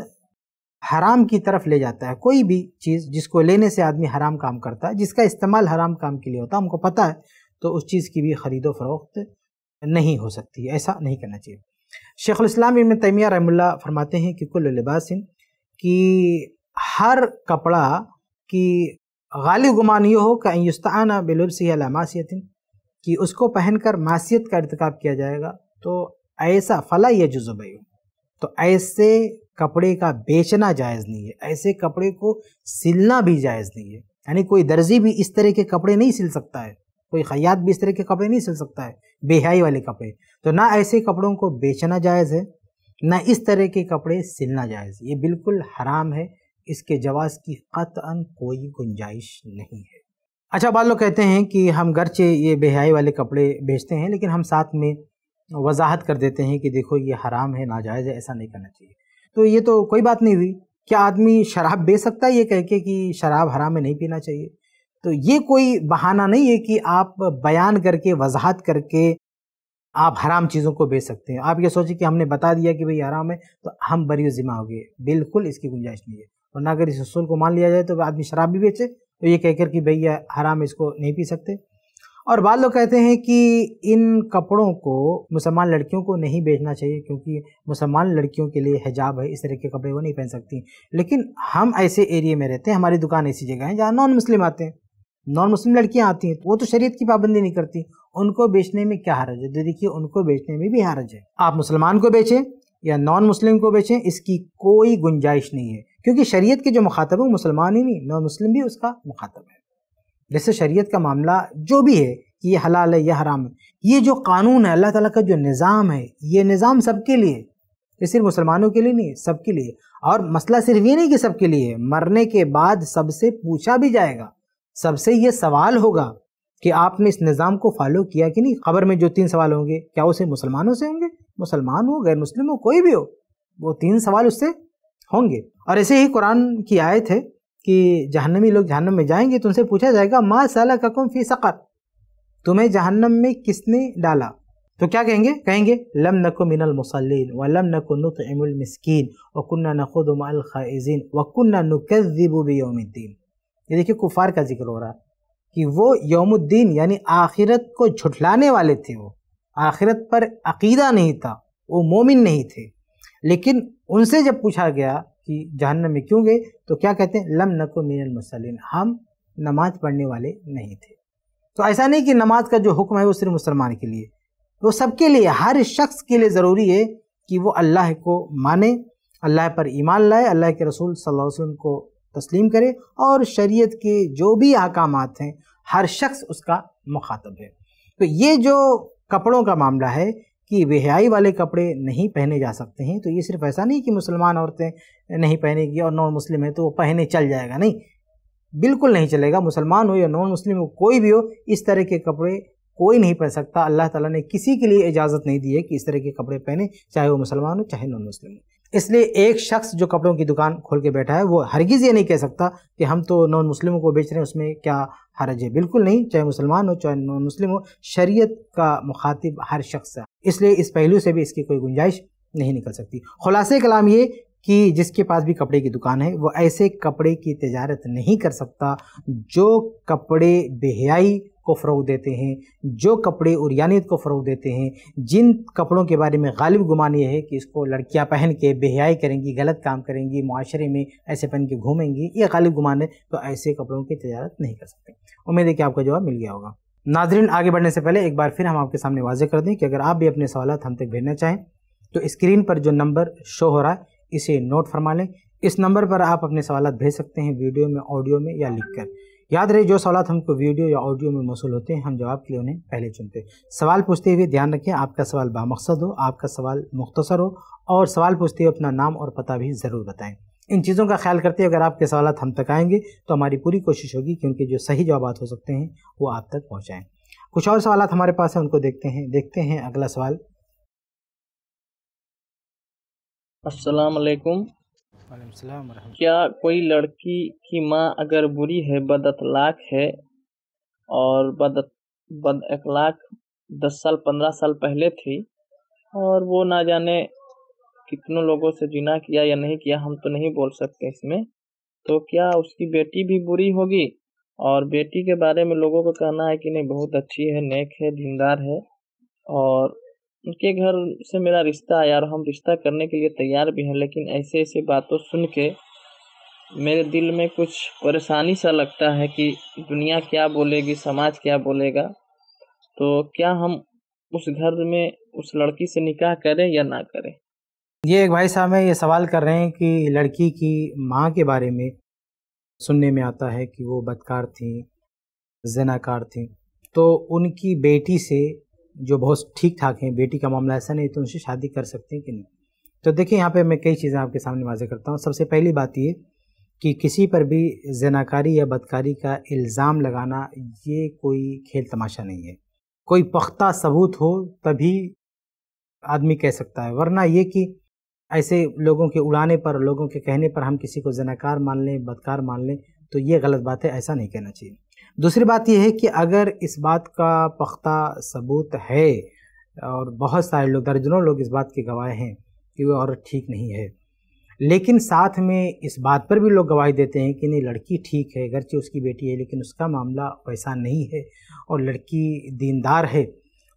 Speaker 1: हराम की तरफ ले जाता है कोई भी चीज़ जिसको लेने से आदमी हराम काम करता है जिसका इस्तेमाल हराम काम के लिए होता है हमको पता है तो उस चीज़ की भी ख़रीदो फरोख्त नहीं हो सकती ऐसा नहीं करना चाहिए शेख इस्लाम इबन तैमिया रहमुल्ला फरमाते हैं कि कुल लिबासिन कि हर कपड़ा की गालिब गुमान ये हो कि युस्ताना बिलुबसी अला कि उसको पहनकर मासीत का इरतकब किया जाएगा तो ऐसा फ़ला यह जुजुबई तो ऐसे कपड़े का बेचना जायज़ नहीं है ऐसे कपड़े को सिलना भी जायज़ नहीं है यानी कोई दर्जी भी इस तरह के कपड़े नहीं सिल सकता है कोई खयात भी इस तरह के कपड़े नहीं सिल सकता है बेहाई वाले कपड़े तो ना ऐसे कपड़ों को बेचना जायज़ है ना इस तरह के कपड़े सिलना जायज़ ये बिल्कुल हराम है इसके जवाज़ की क़तन कोई गुंजाइश नहीं है अच्छा बाल लोग कहते हैं कि हम से ये बेहाई वाले कपड़े बेचते हैं लेकिन हम साथ में वजाहत कर देते हैं कि देखो ये हराम है नाजायज़ है ऐसा नहीं करना चाहिए तो ये तो कोई बात नहीं हुई क्या आदमी शराब बेच सकता है ये कह के कि शराब हराम में नहीं पीना चाहिए तो ये कोई बहाना नहीं है कि आप बयान करके वजाहत करके आप हराम चीज़ों को बेच सकते हैं आप ये सोचें कि हमने बता दिया कि भाई हराम है तो हम बरी ज़िम्मा हो गए बिल्कुल इसकी गुंजाइश नहीं है और ना अगर इस असूल को मान लिया जाए तो आदमी शराब भी बेचे तो ये कहकर कि भैया हराम इसको नहीं पी सकते और बाद लोग कहते हैं कि इन कपड़ों को मुसलमान लड़कियों को नहीं बेचना चाहिए क्योंकि मुसलमान लड़कियों के लिए हिजाब है इस तरह के कपड़े वो नहीं पहन सकती लेकिन हम ऐसे एरिए में रहते हैं हमारी दुकान ऐसी जगह है जहाँ नॉन मुस्लिम आते हैं नॉन मुस्लिम लड़कियाँ आती हैं तो वो तो शरीत की पाबंदी नहीं करती उनको बेचने में क्या हरज है देखिए उनको बेचने में भी हरज है आप मुसलमान को बेचें या नॉन मुस्लिम को बेचें इसकी कोई गुंजाइश नहीं है क्योंकि शरीयत के जो मुखातब है मुसलमान ही नहीं नॉन मुस्लिम भी उसका मुखातब है जैसे शरीयत का मामला जो भी है कि ये हलाल है यह हराम है ये जो कानून है अल्लाह ताला का जो निज़ाम है ये निज़ाम सबके लिए ये सिर्फ मुसलमानों के लिए नहीं सबके लिए और मसला सिर्फ ये नहीं कि सबके लिए मरने के बाद सबसे पूछा भी जाएगा सबसे ये सवाल होगा कि आपने इस निज़ाम को फॉलो किया कि नहीं खबर में जो तीन सवाल होंगे क्या उसे मुसलमानों से होंगे मुसलमान हो गैर मुस्लिम हो कोई भी हो वो तीन सवाल उससे होंगे और ऐसे ही कुरान की आयत है कि जहन्नमी लोग जहन्नम में जाएंगे तो उनसे पूछा जाएगा मा सला ककुम फी सक़त तुम्हें जहन्नम में किसने डाला तो क्या कहेंगे कहेंगे लम नको मिनल मुसलिन व लम नको नुतमिल मिसकीन व कन्ना नखुदमाल ख़ाइजीन व कन्ना नुकज़िबु बियोमिद्दीन ये देखिए कुफार का जिक्र हो रहा है कि वो यौमुद्दीन यानी आखिरत को झुठलाने वाले थे वो आखिरत पर अकीदा नहीं था वो मोमिन नहीं थे लेकिन उनसे जब पूछा गया कि जहन्नम में क्यों गए तो क्या कहते हैं लम नको मीन हम नमाज पढ़ने वाले नहीं थे तो ऐसा नहीं कि नमाज का जो हुक्म है वो सिर्फ मुसलमान के लिए वो सबके लिए हर शख्स के लिए ज़रूरी है कि वो अल्लाह को माने अल्लाह पर ईमान लाए अल्लाह के रसूल सल्लल्लाहु अलैहि वसल्लम को तस्लीम करे और शरीयत के जो भी अहकाम हैं हर शख्स उसका मुखातब है तो ये जो कपड़ों का मामला है कि बेहयाई वाले कपड़े नहीं पहने जा सकते हैं तो ये सिर्फ ऐसा नहीं कि मुसलमान औरतें नहीं पहनेगी और नॉन मुस्लिम है तो वो पहने चल जाएगा नहीं बिल्कुल नहीं चलेगा मुसलमान हो या नॉन मुस्लिम हो कोई भी हो इस तरह के कपड़े कोई नहीं पहन सकता अल्लाह ताला ने किसी के लिए इजाज़त नहीं दी है कि इस तरह के कपड़े पहने चाहे वो मुसलमान हो चाहे नॉन मुस्लिम हो इसलिए एक शख्स जो कपड़ों की दुकान खोल के बैठा है वो हरगिज़ ये नहीं कह सकता कि हम तो नॉन मुस्लिमों को बेच रहे हैं उसमें क्या हरज है बिल्कुल नहीं चाहे मुसलमान हो चाहे नॉन मुस्लिम हो शरीयत का मुखातिब हर शख्स है इसलिए इस पहलू से भी इसकी कोई गुंजाइश नहीं निकल सकती खुलासे कलाम ये कि जिसके पास भी कपड़े की दुकान है वो ऐसे कपड़े की तजारत नहीं कर सकता जो कपड़े बेहयाई को फ़रोग देते हैं जो कपड़े यानीत को फ़रोग देते हैं जिन कपड़ों के बारे में गालिब गुमान यह है कि इसको लड़कियां पहन के बेहयाई करेंगी गलत काम करेंगी माशरे में ऐसे पहन के घूमेंगी ये गालिब गुमान है तो ऐसे कपड़ों की तजारत नहीं कर सकते उम्मीद है कि आपका जवाब मिल गया होगा नाजरन आगे बढ़ने से पहले एक बार फिर हम आपके सामने वाजह कर दें कि अगर आप भी अपने सवाल हम तक भेजना चाहें तो स्क्रीन पर जो नंबर शो हो रहा है इसे नोट फरमा लें इस नंबर पर आप अपने सवाल भेज सकते हैं वीडियो में ऑडियो में या लिख कर याद रहे जो सवाल हमको वीडियो या ऑडियो में मौसू होते हैं हम जवाब के लिए उन्हें पहले चुनते हैं सवाल पूछते हुए ध्यान रखें आपका सवाल बामकसद हो आपका सवाल मुख्तसर हो और सवाल पूछते हुए अपना नाम और पता भी ज़रूर बताएं इन चीज़ों का ख्याल करते हुए अगर आपके सवाल हम तक आएंगे तो हमारी पूरी कोशिश होगी कि उनके जो सही जवाब हो सकते हैं वो आप तक पहुँचाएँ कुछ और सवाल हमारे पास हैं उनको देखते हैं देखते हैं अगला सवाल असलकुम क्या कोई लड़की की माँ अगर बुरी है बदअखलाक है और बद अखलाक दस साल पंद्रह साल पहले थी और वो ना जाने कितनों लोगों से जिना किया या नहीं किया हम तो नहीं बोल सकते इसमें तो क्या उसकी बेटी भी बुरी होगी और बेटी के बारे में लोगों को कहना है कि नहीं बहुत अच्छी है नेक है दीनदार है और उनके घर से मेरा रिश्ता आया और हम रिश्ता करने के लिए तैयार भी हैं लेकिन ऐसे ऐसे बातों सुन के मेरे दिल में कुछ परेशानी सा लगता है कि दुनिया क्या बोलेगी समाज क्या बोलेगा तो क्या हम उस घर में उस लड़की से निकाह करें या ना करें ये एक भाई साहब है ये सवाल कर रहे हैं कि लड़की की माँ के बारे में सुनने में आता है कि वो बदकार थी जनाकार थी तो उनकी बेटी से जो बहुत ठीक ठाक हैं बेटी का मामला ऐसा नहीं तो उनसे शादी कर सकते हैं कि नहीं तो देखिए यहाँ पे मैं कई चीज़ें आपके सामने वाजे करता हूँ सबसे पहली बात ये कि किसी पर भी जनाकारी या बदकारी का इल्ज़ाम लगाना ये कोई खेल तमाशा नहीं है कोई पख्ता सबूत हो तभी आदमी कह सकता है वरना ये कि ऐसे लोगों के उड़ाने पर लोगों के कहने पर हम किसी को जनाकार मान लें बदकार मान लें तो ये गलत बात है ऐसा नहीं कहना चाहिए दूसरी बात यह है कि अगर इस बात का पख्ता सबूत है और बहुत सारे लोग दर्जनों लोग इस बात के गवाह हैं कि वह औरत ठीक नहीं है लेकिन साथ में इस बात पर भी लोग गवाही देते हैं कि नहीं लड़की ठीक है गरचे उसकी बेटी है लेकिन उसका मामला वैसा नहीं है और लड़की दीनदार है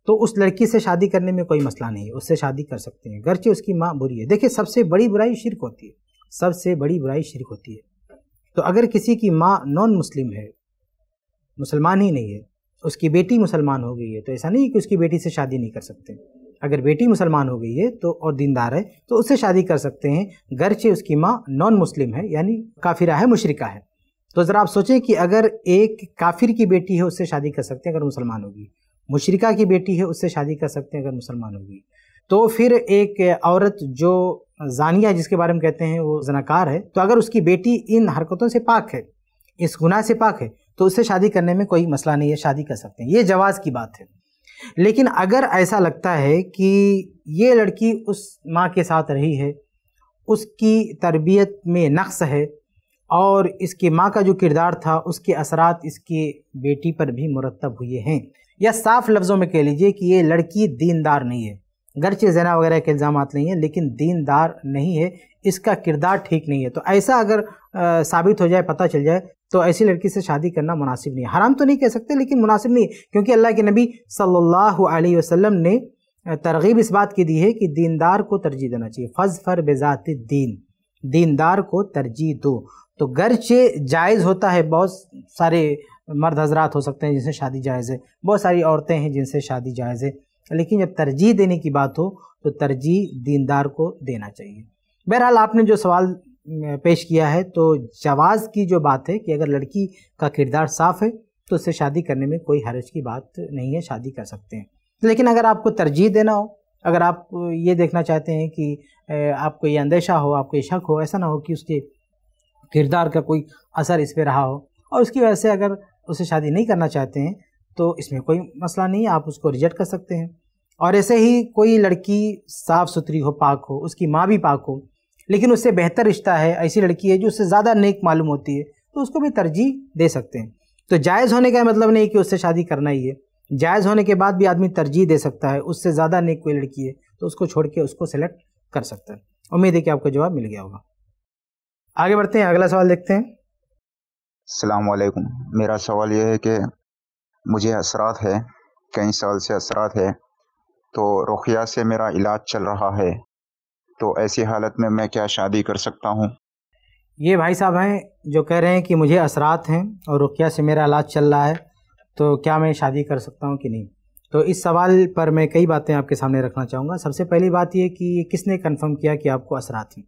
Speaker 1: तो उस लड़की से शादी करने में कोई मसला नहीं है उससे शादी कर सकते हैं गरचे उसकी माँ बुरी है देखिए सबसे बड़ी बुराई शिरक होती है सबसे बड़ी बुराई शिरक होती है तो अगर किसी की माँ नॉन मुस्लिम है मुसलमान ही नहीं है उसकी बेटी मुसलमान हो गई है तो ऐसा नहीं है कि उसकी बेटी से शादी नहीं कर सकते अगर बेटी मुसलमान हो गई है तो और दीनदार है तो उससे शादी कर सकते हैं गरचे उसकी माँ नॉन मुस्लिम है यानी काफिरा है मुशरिका है तो ज़रा आप सोचें कि अगर एक काफिर की बेटी है उससे शादी कर सकते हैं अगर मुसलमान होगी मुशरिका की बेटी है उससे शादी कर सकते हैं अगर मुसलमान होगी तो फिर एक औरत जो जानिया जिसके बारे में कहते हैं वो जनाकार है तो अगर उसकी बेटी इन हरकतों से पाक है इस गुनाह से पाक है तो उससे शादी करने में कोई मसला नहीं है शादी कर सकते हैं ये जवाज़ की बात है लेकिन अगर ऐसा लगता है कि ये लड़की उस माँ के साथ रही है उसकी तरबियत में नक्स है और इसकी माँ का जो किरदार था उसके असरात इसकी बेटी पर भी मुरतब हुए हैं या साफ लफ्ज़ों में कह लीजिए कि ये लड़की दीनदार नहीं है गरचे जना वगैरह के इल्ज़ाम नहीं हैं लेकिन दीनदार नहीं है इसका किरदार ठीक नहीं है तो ऐसा अगर आ, साबित हो जाए पता चल जाए तो ऐसी लड़की से शादी करना मुनासिब नहीं हराम तो नहीं कह सकते लेकिन मुनासिब नहीं क्योंकि अल्लाह के नबी सल्लल्लाहु अलैहि वसल्लम ने तरगीब इस बात की दी है कि दीनदार को तरजीह देना चाहिए फ़र बेज़ात दीन दीनदार को तरजीह दो तो गरचे जायज़ होता है बहुत सारे मर्द हजरात हो सकते हैं जिनसे शादी जायज़ है बहुत सारी औरतें हैं जिनसे शादी जायज़ है लेकिन जब तरजीह देने की बात हो तो तरजीह दीनदार को देना चाहिए बहरहाल आपने जो सवाल पेश किया है तो जवाज़ की जो बात है कि अगर लड़की का किरदार साफ़ है तो उससे शादी करने में कोई हरज की बात नहीं है शादी कर सकते हैं लेकिन अगर आपको तरजीह देना हो अगर आप ये देखना चाहते हैं कि आपको ये अंदेशा हो आपको ये शक हो ऐसा ना हो कि उसके किरदार का कोई असर इस पर रहा हो और उसकी वजह से अगर उसे शादी नहीं करना चाहते हैं तो इसमें कोई मसला नहीं है आप उसको रिजेक्ट कर सकते हैं और ऐसे ही कोई लड़की साफ़ सुथरी हो पाक हो उसकी माँ भी पाक हो लेकिन उससे बेहतर रिश्ता है ऐसी लड़की है जो उससे ज़्यादा नेक मालूम होती है तो उसको भी तरजीह दे सकते हैं तो जायज़ होने का मतलब नहीं कि उससे शादी करना ही है जायज़ होने के बाद भी आदमी तरजीह दे सकता है उससे ज़्यादा नेक कोई लड़की है तो उसको छोड़ के उसको सेलेक्ट कर सकता है उम्मीद है कि आपको जवाब मिल गया होगा आगे बढ़ते हैं अगला सवाल देखते हैं वालेकुम मेरा सवाल यह है कि मुझे असरात है कई साल से असरात है तो रुखिया से मेरा इलाज चल रहा है तो ऐसी हालत में मैं क्या शादी कर सकता हूँ ये भाई साहब हैं जो कह रहे हैं कि मुझे असरात हैं और रुकिया से मेरा इलाज चल रहा है तो क्या मैं शादी कर सकता हूँ कि नहीं तो इस सवाल पर मैं कई बातें आपके सामने रखना चाहूँगा सबसे पहली बात यह कि किसने कन्फर्म किया कि आपको असरात हैं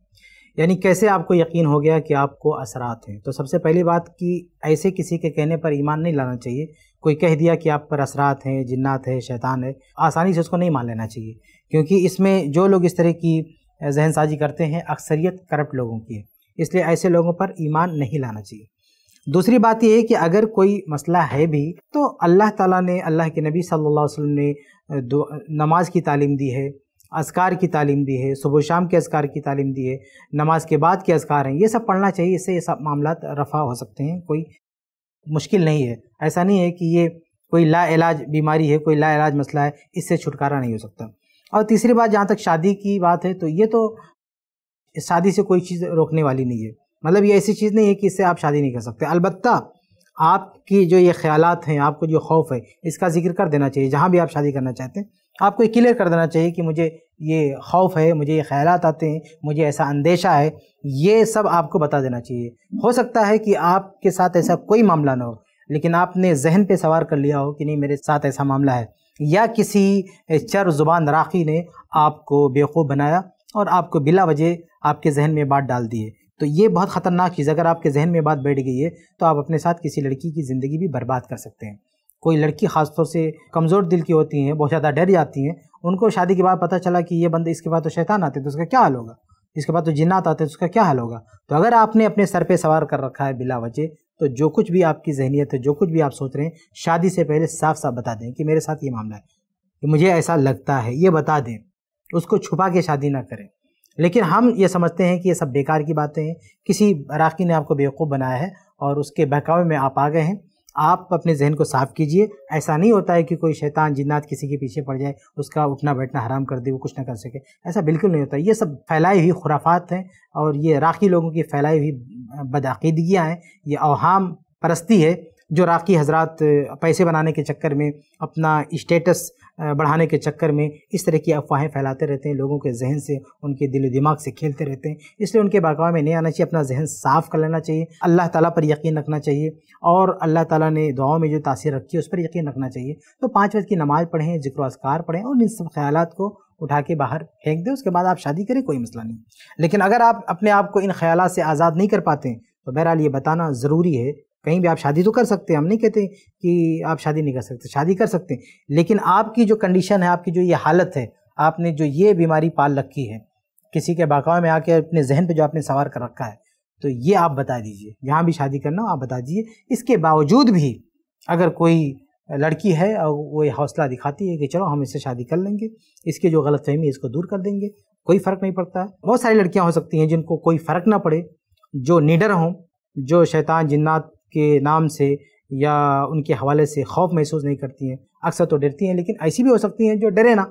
Speaker 1: यानी कैसे आपको यकीन हो गया कि आपको असरात हैं तो सबसे पहली बात कि ऐसे किसी के कहने पर ईमान नहीं लाना चाहिए कोई कह दिया कि आप पर असरात हैं जिन्नात है शैतान है आसानी से उसको नहीं मान लेना चाहिए क्योंकि इसमें जो लोग इस तरह की जहन साजी करते हैं अक्सरियत करप्ट लोगों की इसलिए ऐसे लोगों पर ईमान नहीं लाना चाहिए दूसरी बात यह है कि अगर कोई मसला है भी तो अल्लाह ताला ने अल्लाह के नबी सल्लल्लाहु अलैहि वसल्लम ने नमाज़ की तालीम दी है असकार की तालीम दी है सुबह शाम के असकार की तालीम दी है नमाज के बाद के असकार हैं ये सब पढ़ना चाहिए इससे ये सब मामला रफा हो सकते हैं कोई मुश्किल नहीं है ऐसा नहीं है कि ये कोई लाइलाज बीमारी है कोई लाइलाज मसला है इससे छुटकारा नहीं हो सकता और तीसरी बात जहाँ तक शादी की बात है तो ये तो शादी से कोई चीज़ रोकने वाली नहीं है मतलब ये ऐसी चीज़ नहीं है कि इससे आप शादी नहीं कर सकते अलबत् आपकी जो ये ख्याल हैं आपको जो खौफ है इसका जिक्र कर देना चाहिए जहाँ भी आप शादी करना चाहते हैं आपको क्लियर कर देना चाहिए कि मुझे ये खौफ है मुझे ये ख्याल आते हैं मुझे ऐसा अंदेशा है ये सब आपको बता देना चाहिए हो सकता है कि आपके साथ ऐसा कोई मामला ना हो लेकिन आपने जहन पे सवार कर लिया हो कि नहीं मेरे साथ ऐसा मामला है या किसी चर ज़ुबान राखी ने आपको बेवकूफ़ बनाया और आपको बिला वजह आपके जहन में बात डाल दिए तो ये बहुत ख़तरनाक चीज़ अगर आपके जहन में बात बैठ गई है तो आप अपने साथ किसी लड़की की ज़िंदगी भी बर्बाद कर सकते हैं कोई लड़की ख़ासतौर से कमज़ोर दिल की होती हैं बहुत ज़्यादा डर जाती हैं उनको शादी के बाद पता चला कि ये बंदे इसके बाद तो शैतान आते तो उसका क्या हाल होगा इसके बाद तो जिन्नात आते हैं तो उसका क्या हाल होगा तो अगर आपने अपने सर पे सवार कर रखा है बिला वजह तो जो कुछ भी आपकी जहनीत है जो कुछ भी आप सोच रहे हैं शादी से पहले साफ साफ बता दें कि मेरे साथ ये मामला है कि मुझे ऐसा लगता है ये बता दें उसको छुपा के शादी ना करें लेकिन हम ये समझते हैं कि ये सब बेकार की बातें हैं किसी राखी ने आपको बेवकूफ़ बनाया है और उसके बहकावे में आप आ गए हैं आप अपने जहन को साफ कीजिए ऐसा नहीं होता है कि कोई शैतान जिन्नात किसी के पीछे पड़ जाए उसका उठना बैठना हराम कर दे वो कुछ ना कर सके ऐसा बिल्कुल नहीं होता ये सब फैलाई हुई खुराफात हैं और ये राखी लोगों की फैलाई हुई बदअकीदगियाँ हैं ये अवहाम परस्ती है जो राखी हजरात पैसे बनाने के चक्कर में अपना स्टेटस बढ़ाने के चक्कर में इस तरह की अफवाहें फैलाते रहते हैं लोगों के जहन से उनके दिल दिमाग से खेलते रहते हैं इसलिए उनके बगाव में नहीं आना चाहिए अपना जहन साफ़ कर लेना चाहिए अल्लाह ताला पर यकीन रखना चाहिए और अल्लाह ताला ने दुआओं में जो तासीर रखी है उस पर यकीन रखना चाहिए तो पाँच वक्त की नमाज़ पढ़ें जिक्र असकार पढ़ें और इन सब ख्याल को उठा के बाहर फेंक दें उसके बाद आप शादी करें कोई मसला नहीं लेकिन अगर आप अपने आप को इन ख्याल से आज़ाद नहीं कर पाते तो बहरहाल ये बताना ज़रूरी है कहीं भी आप शादी तो कर सकते हैं हम नहीं कहते कि आप शादी नहीं कर सकते शादी कर सकते हैं लेकिन आपकी जो कंडीशन है आपकी जो ये हालत है आपने जो ये बीमारी पाल रखी है किसी के बाकाव में आके अपने जहन पे जो आपने सवार कर रखा है तो ये आप बता दीजिए जहाँ भी शादी करना हो आप बता दीजिए इसके बावजूद भी अगर कोई लड़की है और वो हौसला दिखाती है कि चलो हम इससे शादी कर लेंगे इसकी जो गलत फहमी है इसको दूर कर देंगे कोई फ़र्क नहीं पड़ता है बहुत सारी लड़कियाँ हो सकती हैं जिनको कोई फ़र्क ना पड़े जो निडर हों जो शैतान जिन्नात के नाम से या उनके हवाले से खौफ महसूस नहीं करती हैं अक्सर तो डरती हैं लेकिन ऐसी भी हो सकती हैं जो डरे ना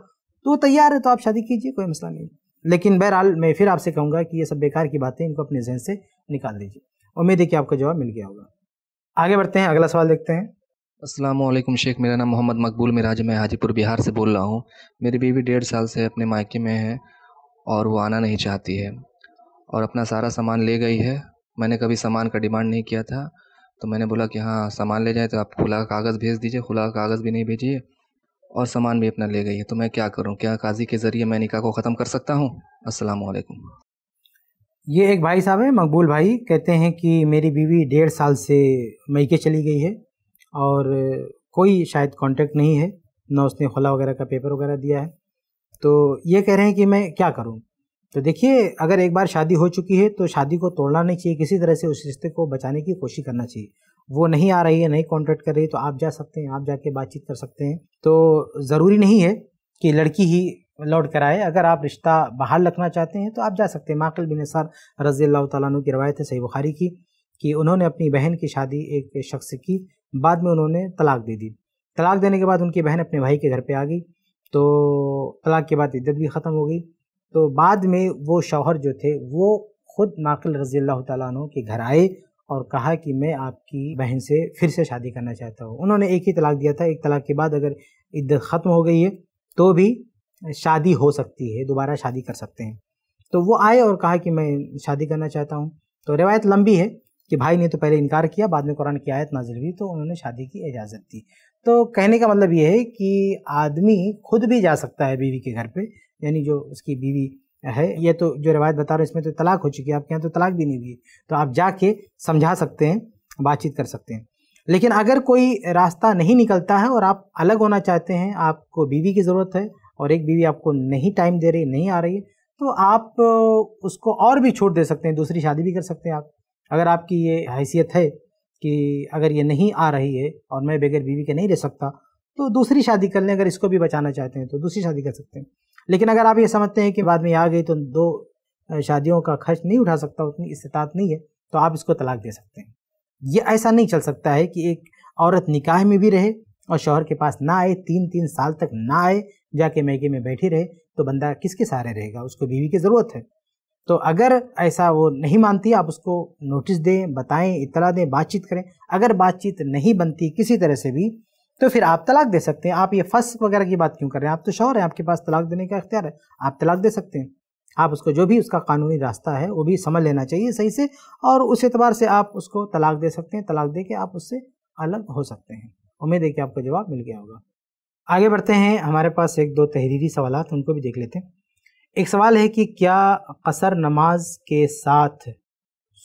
Speaker 1: तो तैयार है तो आप शादी कीजिए कोई मसला नहीं लेकिन बहरहाल मैं फिर आपसे कहूँगा कि ये सब बेकार की बातें इनको अपने जहन से निकाल दीजिए उम्मीद है कि आपका जवाब मिल गया होगा आगे बढ़ते हैं अगला सवाल देखते हैं असलम शेख मेरा नाम मोहम्मद मकबूल मिराज मैं हाजीपुर बिहार से बोल रहा हूँ मेरी बीवी डेढ़ साल से अपने मायके में है और वो आना नहीं चाहती है और अपना सारा सामान ले गई है मैंने कभी सामान का डिमांड नहीं किया था तो मैंने बोला कि हाँ सामान ले जाएँ तो आप खुला कागज़ भेज दीजिए खुला कागज़ भी नहीं भेजिए और सामान भी अपना ले गई है तो मैं क्या करूँ क्या काजी के ज़रिए मैं निकाह को ख़त्म कर सकता हूँ असलकुम ये एक भाई साहब हैं मकबूल भाई कहते हैं कि मेरी बीवी डेढ़ साल से मई के चली गई है और कोई शायद कांटेक्ट नहीं है ना उसने खुला वगैरह का पेपर वगैरह दिया है तो ये कह रहे हैं कि मैं क्या करूँ तो देखिए अगर एक बार शादी हो चुकी है तो शादी को तोड़ना नहीं चाहिए किसी तरह से उस रिश्ते को बचाने की कोशिश करना चाहिए वो नहीं आ रही है नहीं कॉन्टैक्ट कर रही है तो आप जा सकते हैं आप जाके बातचीत कर सकते हैं तो ज़रूरी नहीं है कि लड़की ही लौट कर आए अगर आप रिश्ता बाहर रखना चाहते हैं तो आप जा सकते हैं माकल बिन सार रज़ी अल्लाह तु की रवायत है सही बुखारी की कि उन्होंने अपनी बहन की शादी एक शख्स की बाद में उन्होंने तलाक दे दी तलाक देने के बाद उनकी बहन अपने भाई के घर पर आ गई तो तलाक के बाद इद्दत भी ख़त्म हो गई तो बाद में वो शौहर जो थे वो खुद नाक़ल रजी अल्लाह तु के घर आए और कहा कि मैं आपकी बहन से फिर से शादी करना चाहता हूँ उन्होंने एक ही तलाक दिया था एक तलाक के बाद अगर इद्दत ख़त्म हो गई है तो भी शादी हो सकती है दोबारा शादी कर सकते हैं तो वो आए और कहा कि मैं शादी करना चाहता हूँ तो रिवायत लंबी है कि भाई ने तो पहले इनकार किया बाद में कुरान की आयत नाजिल हुई तो उन्होंने शादी की इजाज़त दी तो कहने का मतलब ये है कि आदमी खुद भी जा सकता है बीवी के घर पर यानी जो उसकी बीवी है ये तो जो रवायत बता रहे इसमें तो तलाक हो चुकी है आपके यहाँ तो तलाक भी नहीं हुई तो आप जाके समझा सकते हैं बातचीत कर सकते हैं लेकिन अगर कोई रास्ता नहीं निकलता है और आप अलग होना चाहते हैं आपको बीवी की ज़रूरत है और एक बीवी आपको नहीं टाइम दे रही नहीं आ रही है तो आप उसको और भी छूट दे सकते हैं दूसरी शादी भी कर सकते हैं आप अगर आपकी ये हैसियत है कि अगर ये नहीं आ रही है और मैं बगैर बीवी के नहीं रह सकता तो दूसरी शादी कर लें अगर इसको भी बचाना चाहते हैं तो दूसरी शादी कर सकते हैं लेकिन अगर आप ये समझते हैं कि बाद में आ गई तो दो शादियों का खर्च नहीं उठा सकता उतनी इस्तात नहीं है तो आप इसको तलाक दे सकते हैं ये ऐसा नहीं चल सकता है कि एक औरत निकाह में भी रहे और शोहर के पास ना आए तीन तीन साल तक ना आए जाके मैके में बैठी रहे तो बंदा किसके सहारे रहेगा उसको बीवी की ज़रूरत है तो अगर ऐसा वो नहीं मानती आप उसको नोटिस दें बताएं इतला दें बातचीत करें अगर बातचीत नहीं बनती किसी तरह से भी तो फिर आप तलाक दे सकते हैं आप ये फस वगैरह की बात क्यों कर रहे हैं आप तो शौर हैं आपके पास तलाक देने का अख्तियार है आप तलाक दे सकते हैं आप उसको जो भी उसका कानूनी रास्ता है वो भी समझ लेना चाहिए सही से और उस एतबार से आप उसको तलाक दे सकते हैं तलाक दे के आप उससे अलग हो सकते हैं उम्मीद है कि आपको जवाब मिल गया होगा आगे बढ़ते हैं हमारे पास एक दो तहरीरी सवाल उनको भी देख लेते हैं एक सवाल है कि क्या कसर नमाज के साथ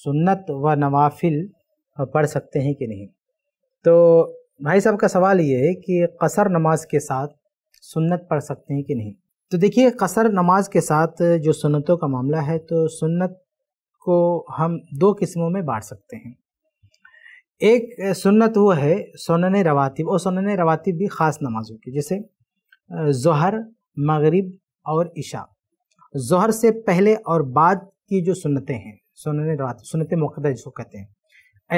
Speaker 1: सुन्नत व नवाफिल पढ़ सकते हैं कि नहीं तो भाई साहब का सवाल ये है कि कसर नमाज के साथ सुन्नत पढ़ सकते हैं कि नहीं तो देखिए कसर नमाज के साथ जो सुन्नतों का मामला है तो सुन्नत को हम दो किस्मों में बांट सकते हैं एक सुन्नत वो है सोनन रवातिब और सोनन रवातिब भी ख़ास नमाजों की जैसे जहर मगरिब और इशा जहर से पहले और बाद की जो सुन्नतें हैं सोनन रवातिब सुन्नत मौकदा जिसको कहते हैं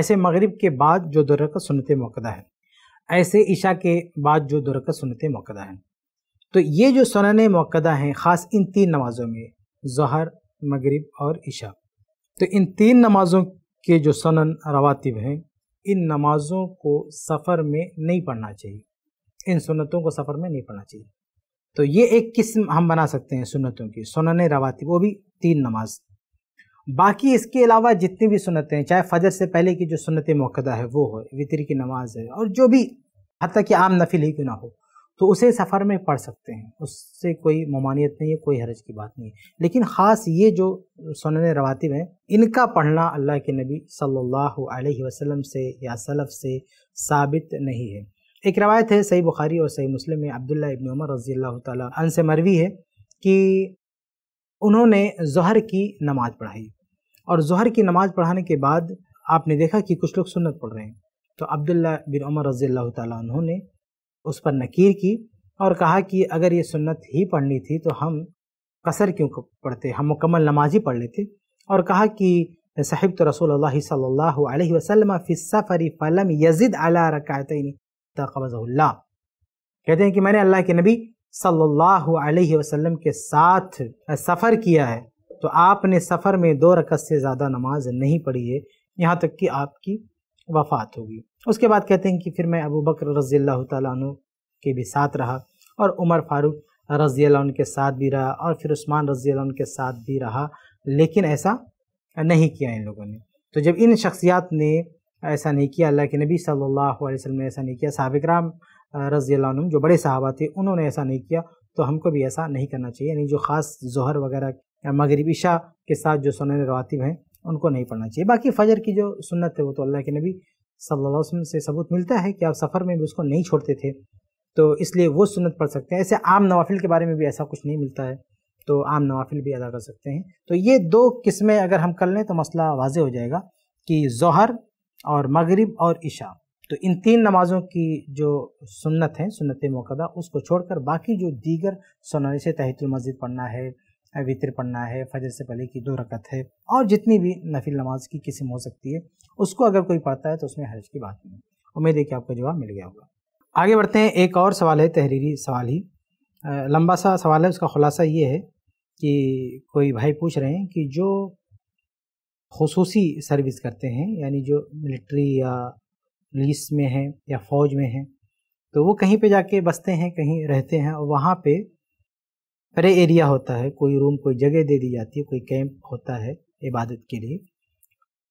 Speaker 1: ऐसे मगरिब के बाद जो दौर का सुन्नत मौकदा है ऐसे ईशा के बाद जो दो सुनत मौकदा हैं तो ये जो सुनन मौकदा हैं ख़ास इन तीन नमाज़ों में जहर मगरब और ईशा तो इन तीन नमाज़ों के जो सुनन रवातिब हैं इन नमाज़ों को सफ़र में नहीं पढ़ना चाहिए इन सुनतों को सफ़र में नहीं पढ़ना चाहिए तो ये एक किस्म हम बना सकते हैं सुनतों की सुनने रवातिब वो भी तीन नमाज बाकी इसके अलावा जितनी भी सुनतें हैं चाहे फजर से पहले की जो सुनत मौकदा है वो हो वितर की नमाज है और जो भी हती कि आम नफिल ही क्यों ना हो तो उसे सफ़र में पढ़ सकते हैं उससे कोई ममानियत नहीं है कोई हरज की बात नहीं है लेकिन ख़ास ये जो सुनन रवातिब हैं इनका पढ़ना अल्लाह के नबी अलैहि वसल्लम से या सलफ़ से साबित नहीं है एक रवायत है सही बुखारी और सही मुस्लिम में अब्दुल्ला इबन उमर रज़ी अल्लाह तन से मरवी है कि उन्होंने जहर की नमाज़ पढ़ाई और जहर की नमाज़ पढ़ाने के बाद आपने देखा कि कुछ लोग सुन्नत पढ़ रहे हैं तो अब्दुल्ला बिन उमर रज़ी तु ने उस पर नकीर की और कहा कि अगर ये सुन्नत ही पढ़नी थी तो हम कसर क्यों पढ़ते हम मुकम्मल नमाज ही पढ़ लेते और कहा कि साहिब तो रसूल अल्लाह सल्लल्लाहु फ़लम यजिद अला कहते हैं कि मैंने अल्लाह के नबी सल्लल्लाहु अलैहि वसल्लम के साथ सफ़र किया है तो आपने सफ़र में दो रकत से ज़्यादा नमाज नहीं पढ़ी है यहाँ तक कि आपकी वफ़ात होगी उसके बाद कहते हैं कि फिर मैं अबू बकर रज़ी अल्लाह तु के भी साथ रहा और उमर फारूक रज़ी के साथ भी रहा और फिर उस्मान रज़ी के साथ भी रहा लेकिन ऐसा नहीं किया इन लोगों ने तो जब इन शख्सियात ने ऐसा नहीं किया अल्लाह के नबी सल्लल्लाहु अलैहि वसल्लम ने ऐसा नहीं किया साहब कराम रज़ी जो बड़े साहबा थे उन्होंने ऐसा नहीं किया तो हमको भी ऐसा नहीं करना चाहिए यानी जो ख़ास जहर वगैरह मगरब इशा के साथ जो सुनने रवातिब हैं उनको नहीं पढ़ना चाहिए बाकी फ़जर की जो सुन्नत है वो तो अल्लाह के नबी सल्लल्लाहु अलैहि वसल्लम से सबूत मिलता है कि आप सफ़र में भी उसको नहीं छोड़ते थे तो इसलिए वो सुन्नत पढ़ सकते हैं ऐसे आम नवाफिल के बारे में भी ऐसा कुछ नहीं मिलता है तो आम नवाफिल भी अदा कर सकते हैं तो ये दो किस्में अगर हम कर लें तो मसला वाज हो जाएगा कि जहर और मगरब और इशा तो इन तीन नमाज़ों की जो सुन्नत है सुन्नत मौकदा उसको छोड़कर बाकी जो दीगर सुनाने से तहतुल मस्जिद पढ़ना है वितर पढ़ना है फजर से पहले की दो रकत है और जितनी भी नफिल नमाज की किस्म हो सकती है उसको अगर कोई पढ़ता है तो उसमें हर्ज की बात नहीं उम्मीद है कि आपको जवाब मिल गया होगा आगे बढ़ते हैं एक और सवाल है तहरीरी सवाल ही लंबा सा सवाल है उसका ख़ुलासा ये है कि कोई भाई पूछ रहे हैं कि जो खसूसी सर्विस करते हैं यानी जो मिलिट्री या पुलिस में हैं या फ़ौज में हैं तो वो कहीं पे जाके बसते हैं कहीं रहते हैं और वहाँ पे प्रे एरिया होता है कोई रूम कोई जगह दे दी जाती है कोई कैंप होता है इबादत के लिए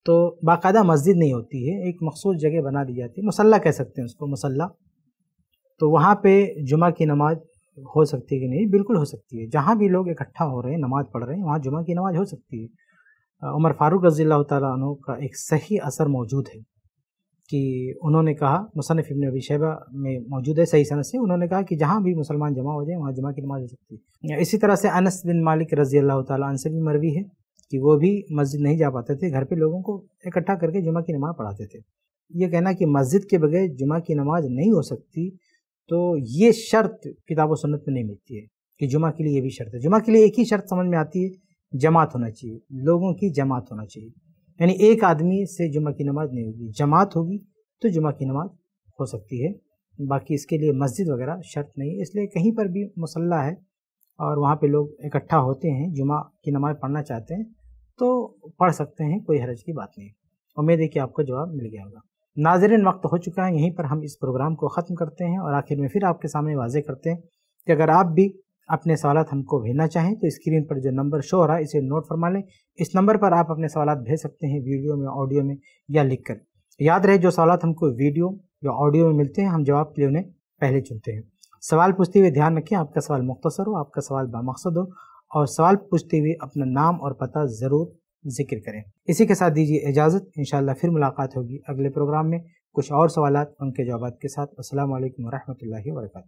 Speaker 1: तो बाकायदा मस्जिद नहीं होती है एक मखसूस जगह बना दी जाती है मसल्ला कह सकते हैं उसको मसल्ला तो वहाँ पे जुमा की नमाज हो सकती है कि नहीं बिल्कुल हो सकती है जहाँ भी लोग इकट्ठा हो रहे हैं नमाज पढ़ रहे हैं वहाँ जुमा की नमाज हो सकती है उमर फारूक रजील्ला तु का एक सही असर मौजूद है कि उन्होंने कहा मुसनफ़ इबन अबी शैबा में मौजूद है सही सनत से उन्होंने कहा कि जहाँ भी मुसलमान जमा हो जाए वहाँ जमा की नमाज़ हो सकती है इसी तरह से अनस बिन मालिक रज़ी अल्लाह तन से भी मरवी है कि वो भी मस्जिद नहीं जा पाते थे घर पे लोगों को इकट्ठा करके जुमा की नमाज़ पढ़ाते थे ये कहना कि मस्जिद के बगैर जुमा की नमाज़ नहीं हो सकती तो ये शर्त किताब व सुन्नत में नहीं मिलती है कि जुमा के लिए ये भी शर्त है जुमा के लिए एक ही शर्त समझ में आती है जमात होना चाहिए लोगों की जमात होना चाहिए यानी एक आदमी से जुमा की नमाज नहीं होगी जमात होगी तो जुमा की नमाज हो सकती है बाकी इसके लिए मस्जिद वगैरह शर्त नहीं इसलिए कहीं पर भी मसल्ला है और वहाँ पे लोग इकट्ठा होते हैं जुमा की नमाज़ पढ़ना चाहते हैं तो पढ़ सकते हैं कोई हरज की बात नहीं उम्मीद है कि आपको जवाब मिल गया होगा नाजरन वक्त हो चुका है यहीं पर हम इस प्रोग्राम को ख़त्म करते हैं और आखिर में फिर आपके सामने वाजे करते हैं कि अगर आप भी अपने सवाल हमको भेजना चाहें तो स्क्रीन पर जो नंबर शो हो रहा है इसे नोट फरमा लें इस नंबर पर आप अपने सवाल भेज सकते हैं वीडियो में ऑडियो में या लिख कर याद रहे जो सवाल हमको वीडियो या ऑडियो में मिलते हैं हम जवाब के लिए उन्हें पहले चुनते हैं सवाल पूछते हुए ध्यान रखें आपका सवाल मुख्तसर हो आपका सवाल बामकसद हो और सवाल पूछते हुए अपना नाम और पता ज़रूर जिक्र करें इसी के साथ दीजिए इजाज़त इन फिर मुलाकात होगी अगले प्रोग्राम में कुछ और सवाल उनके जवाब के साथ असल वरहमल वर्का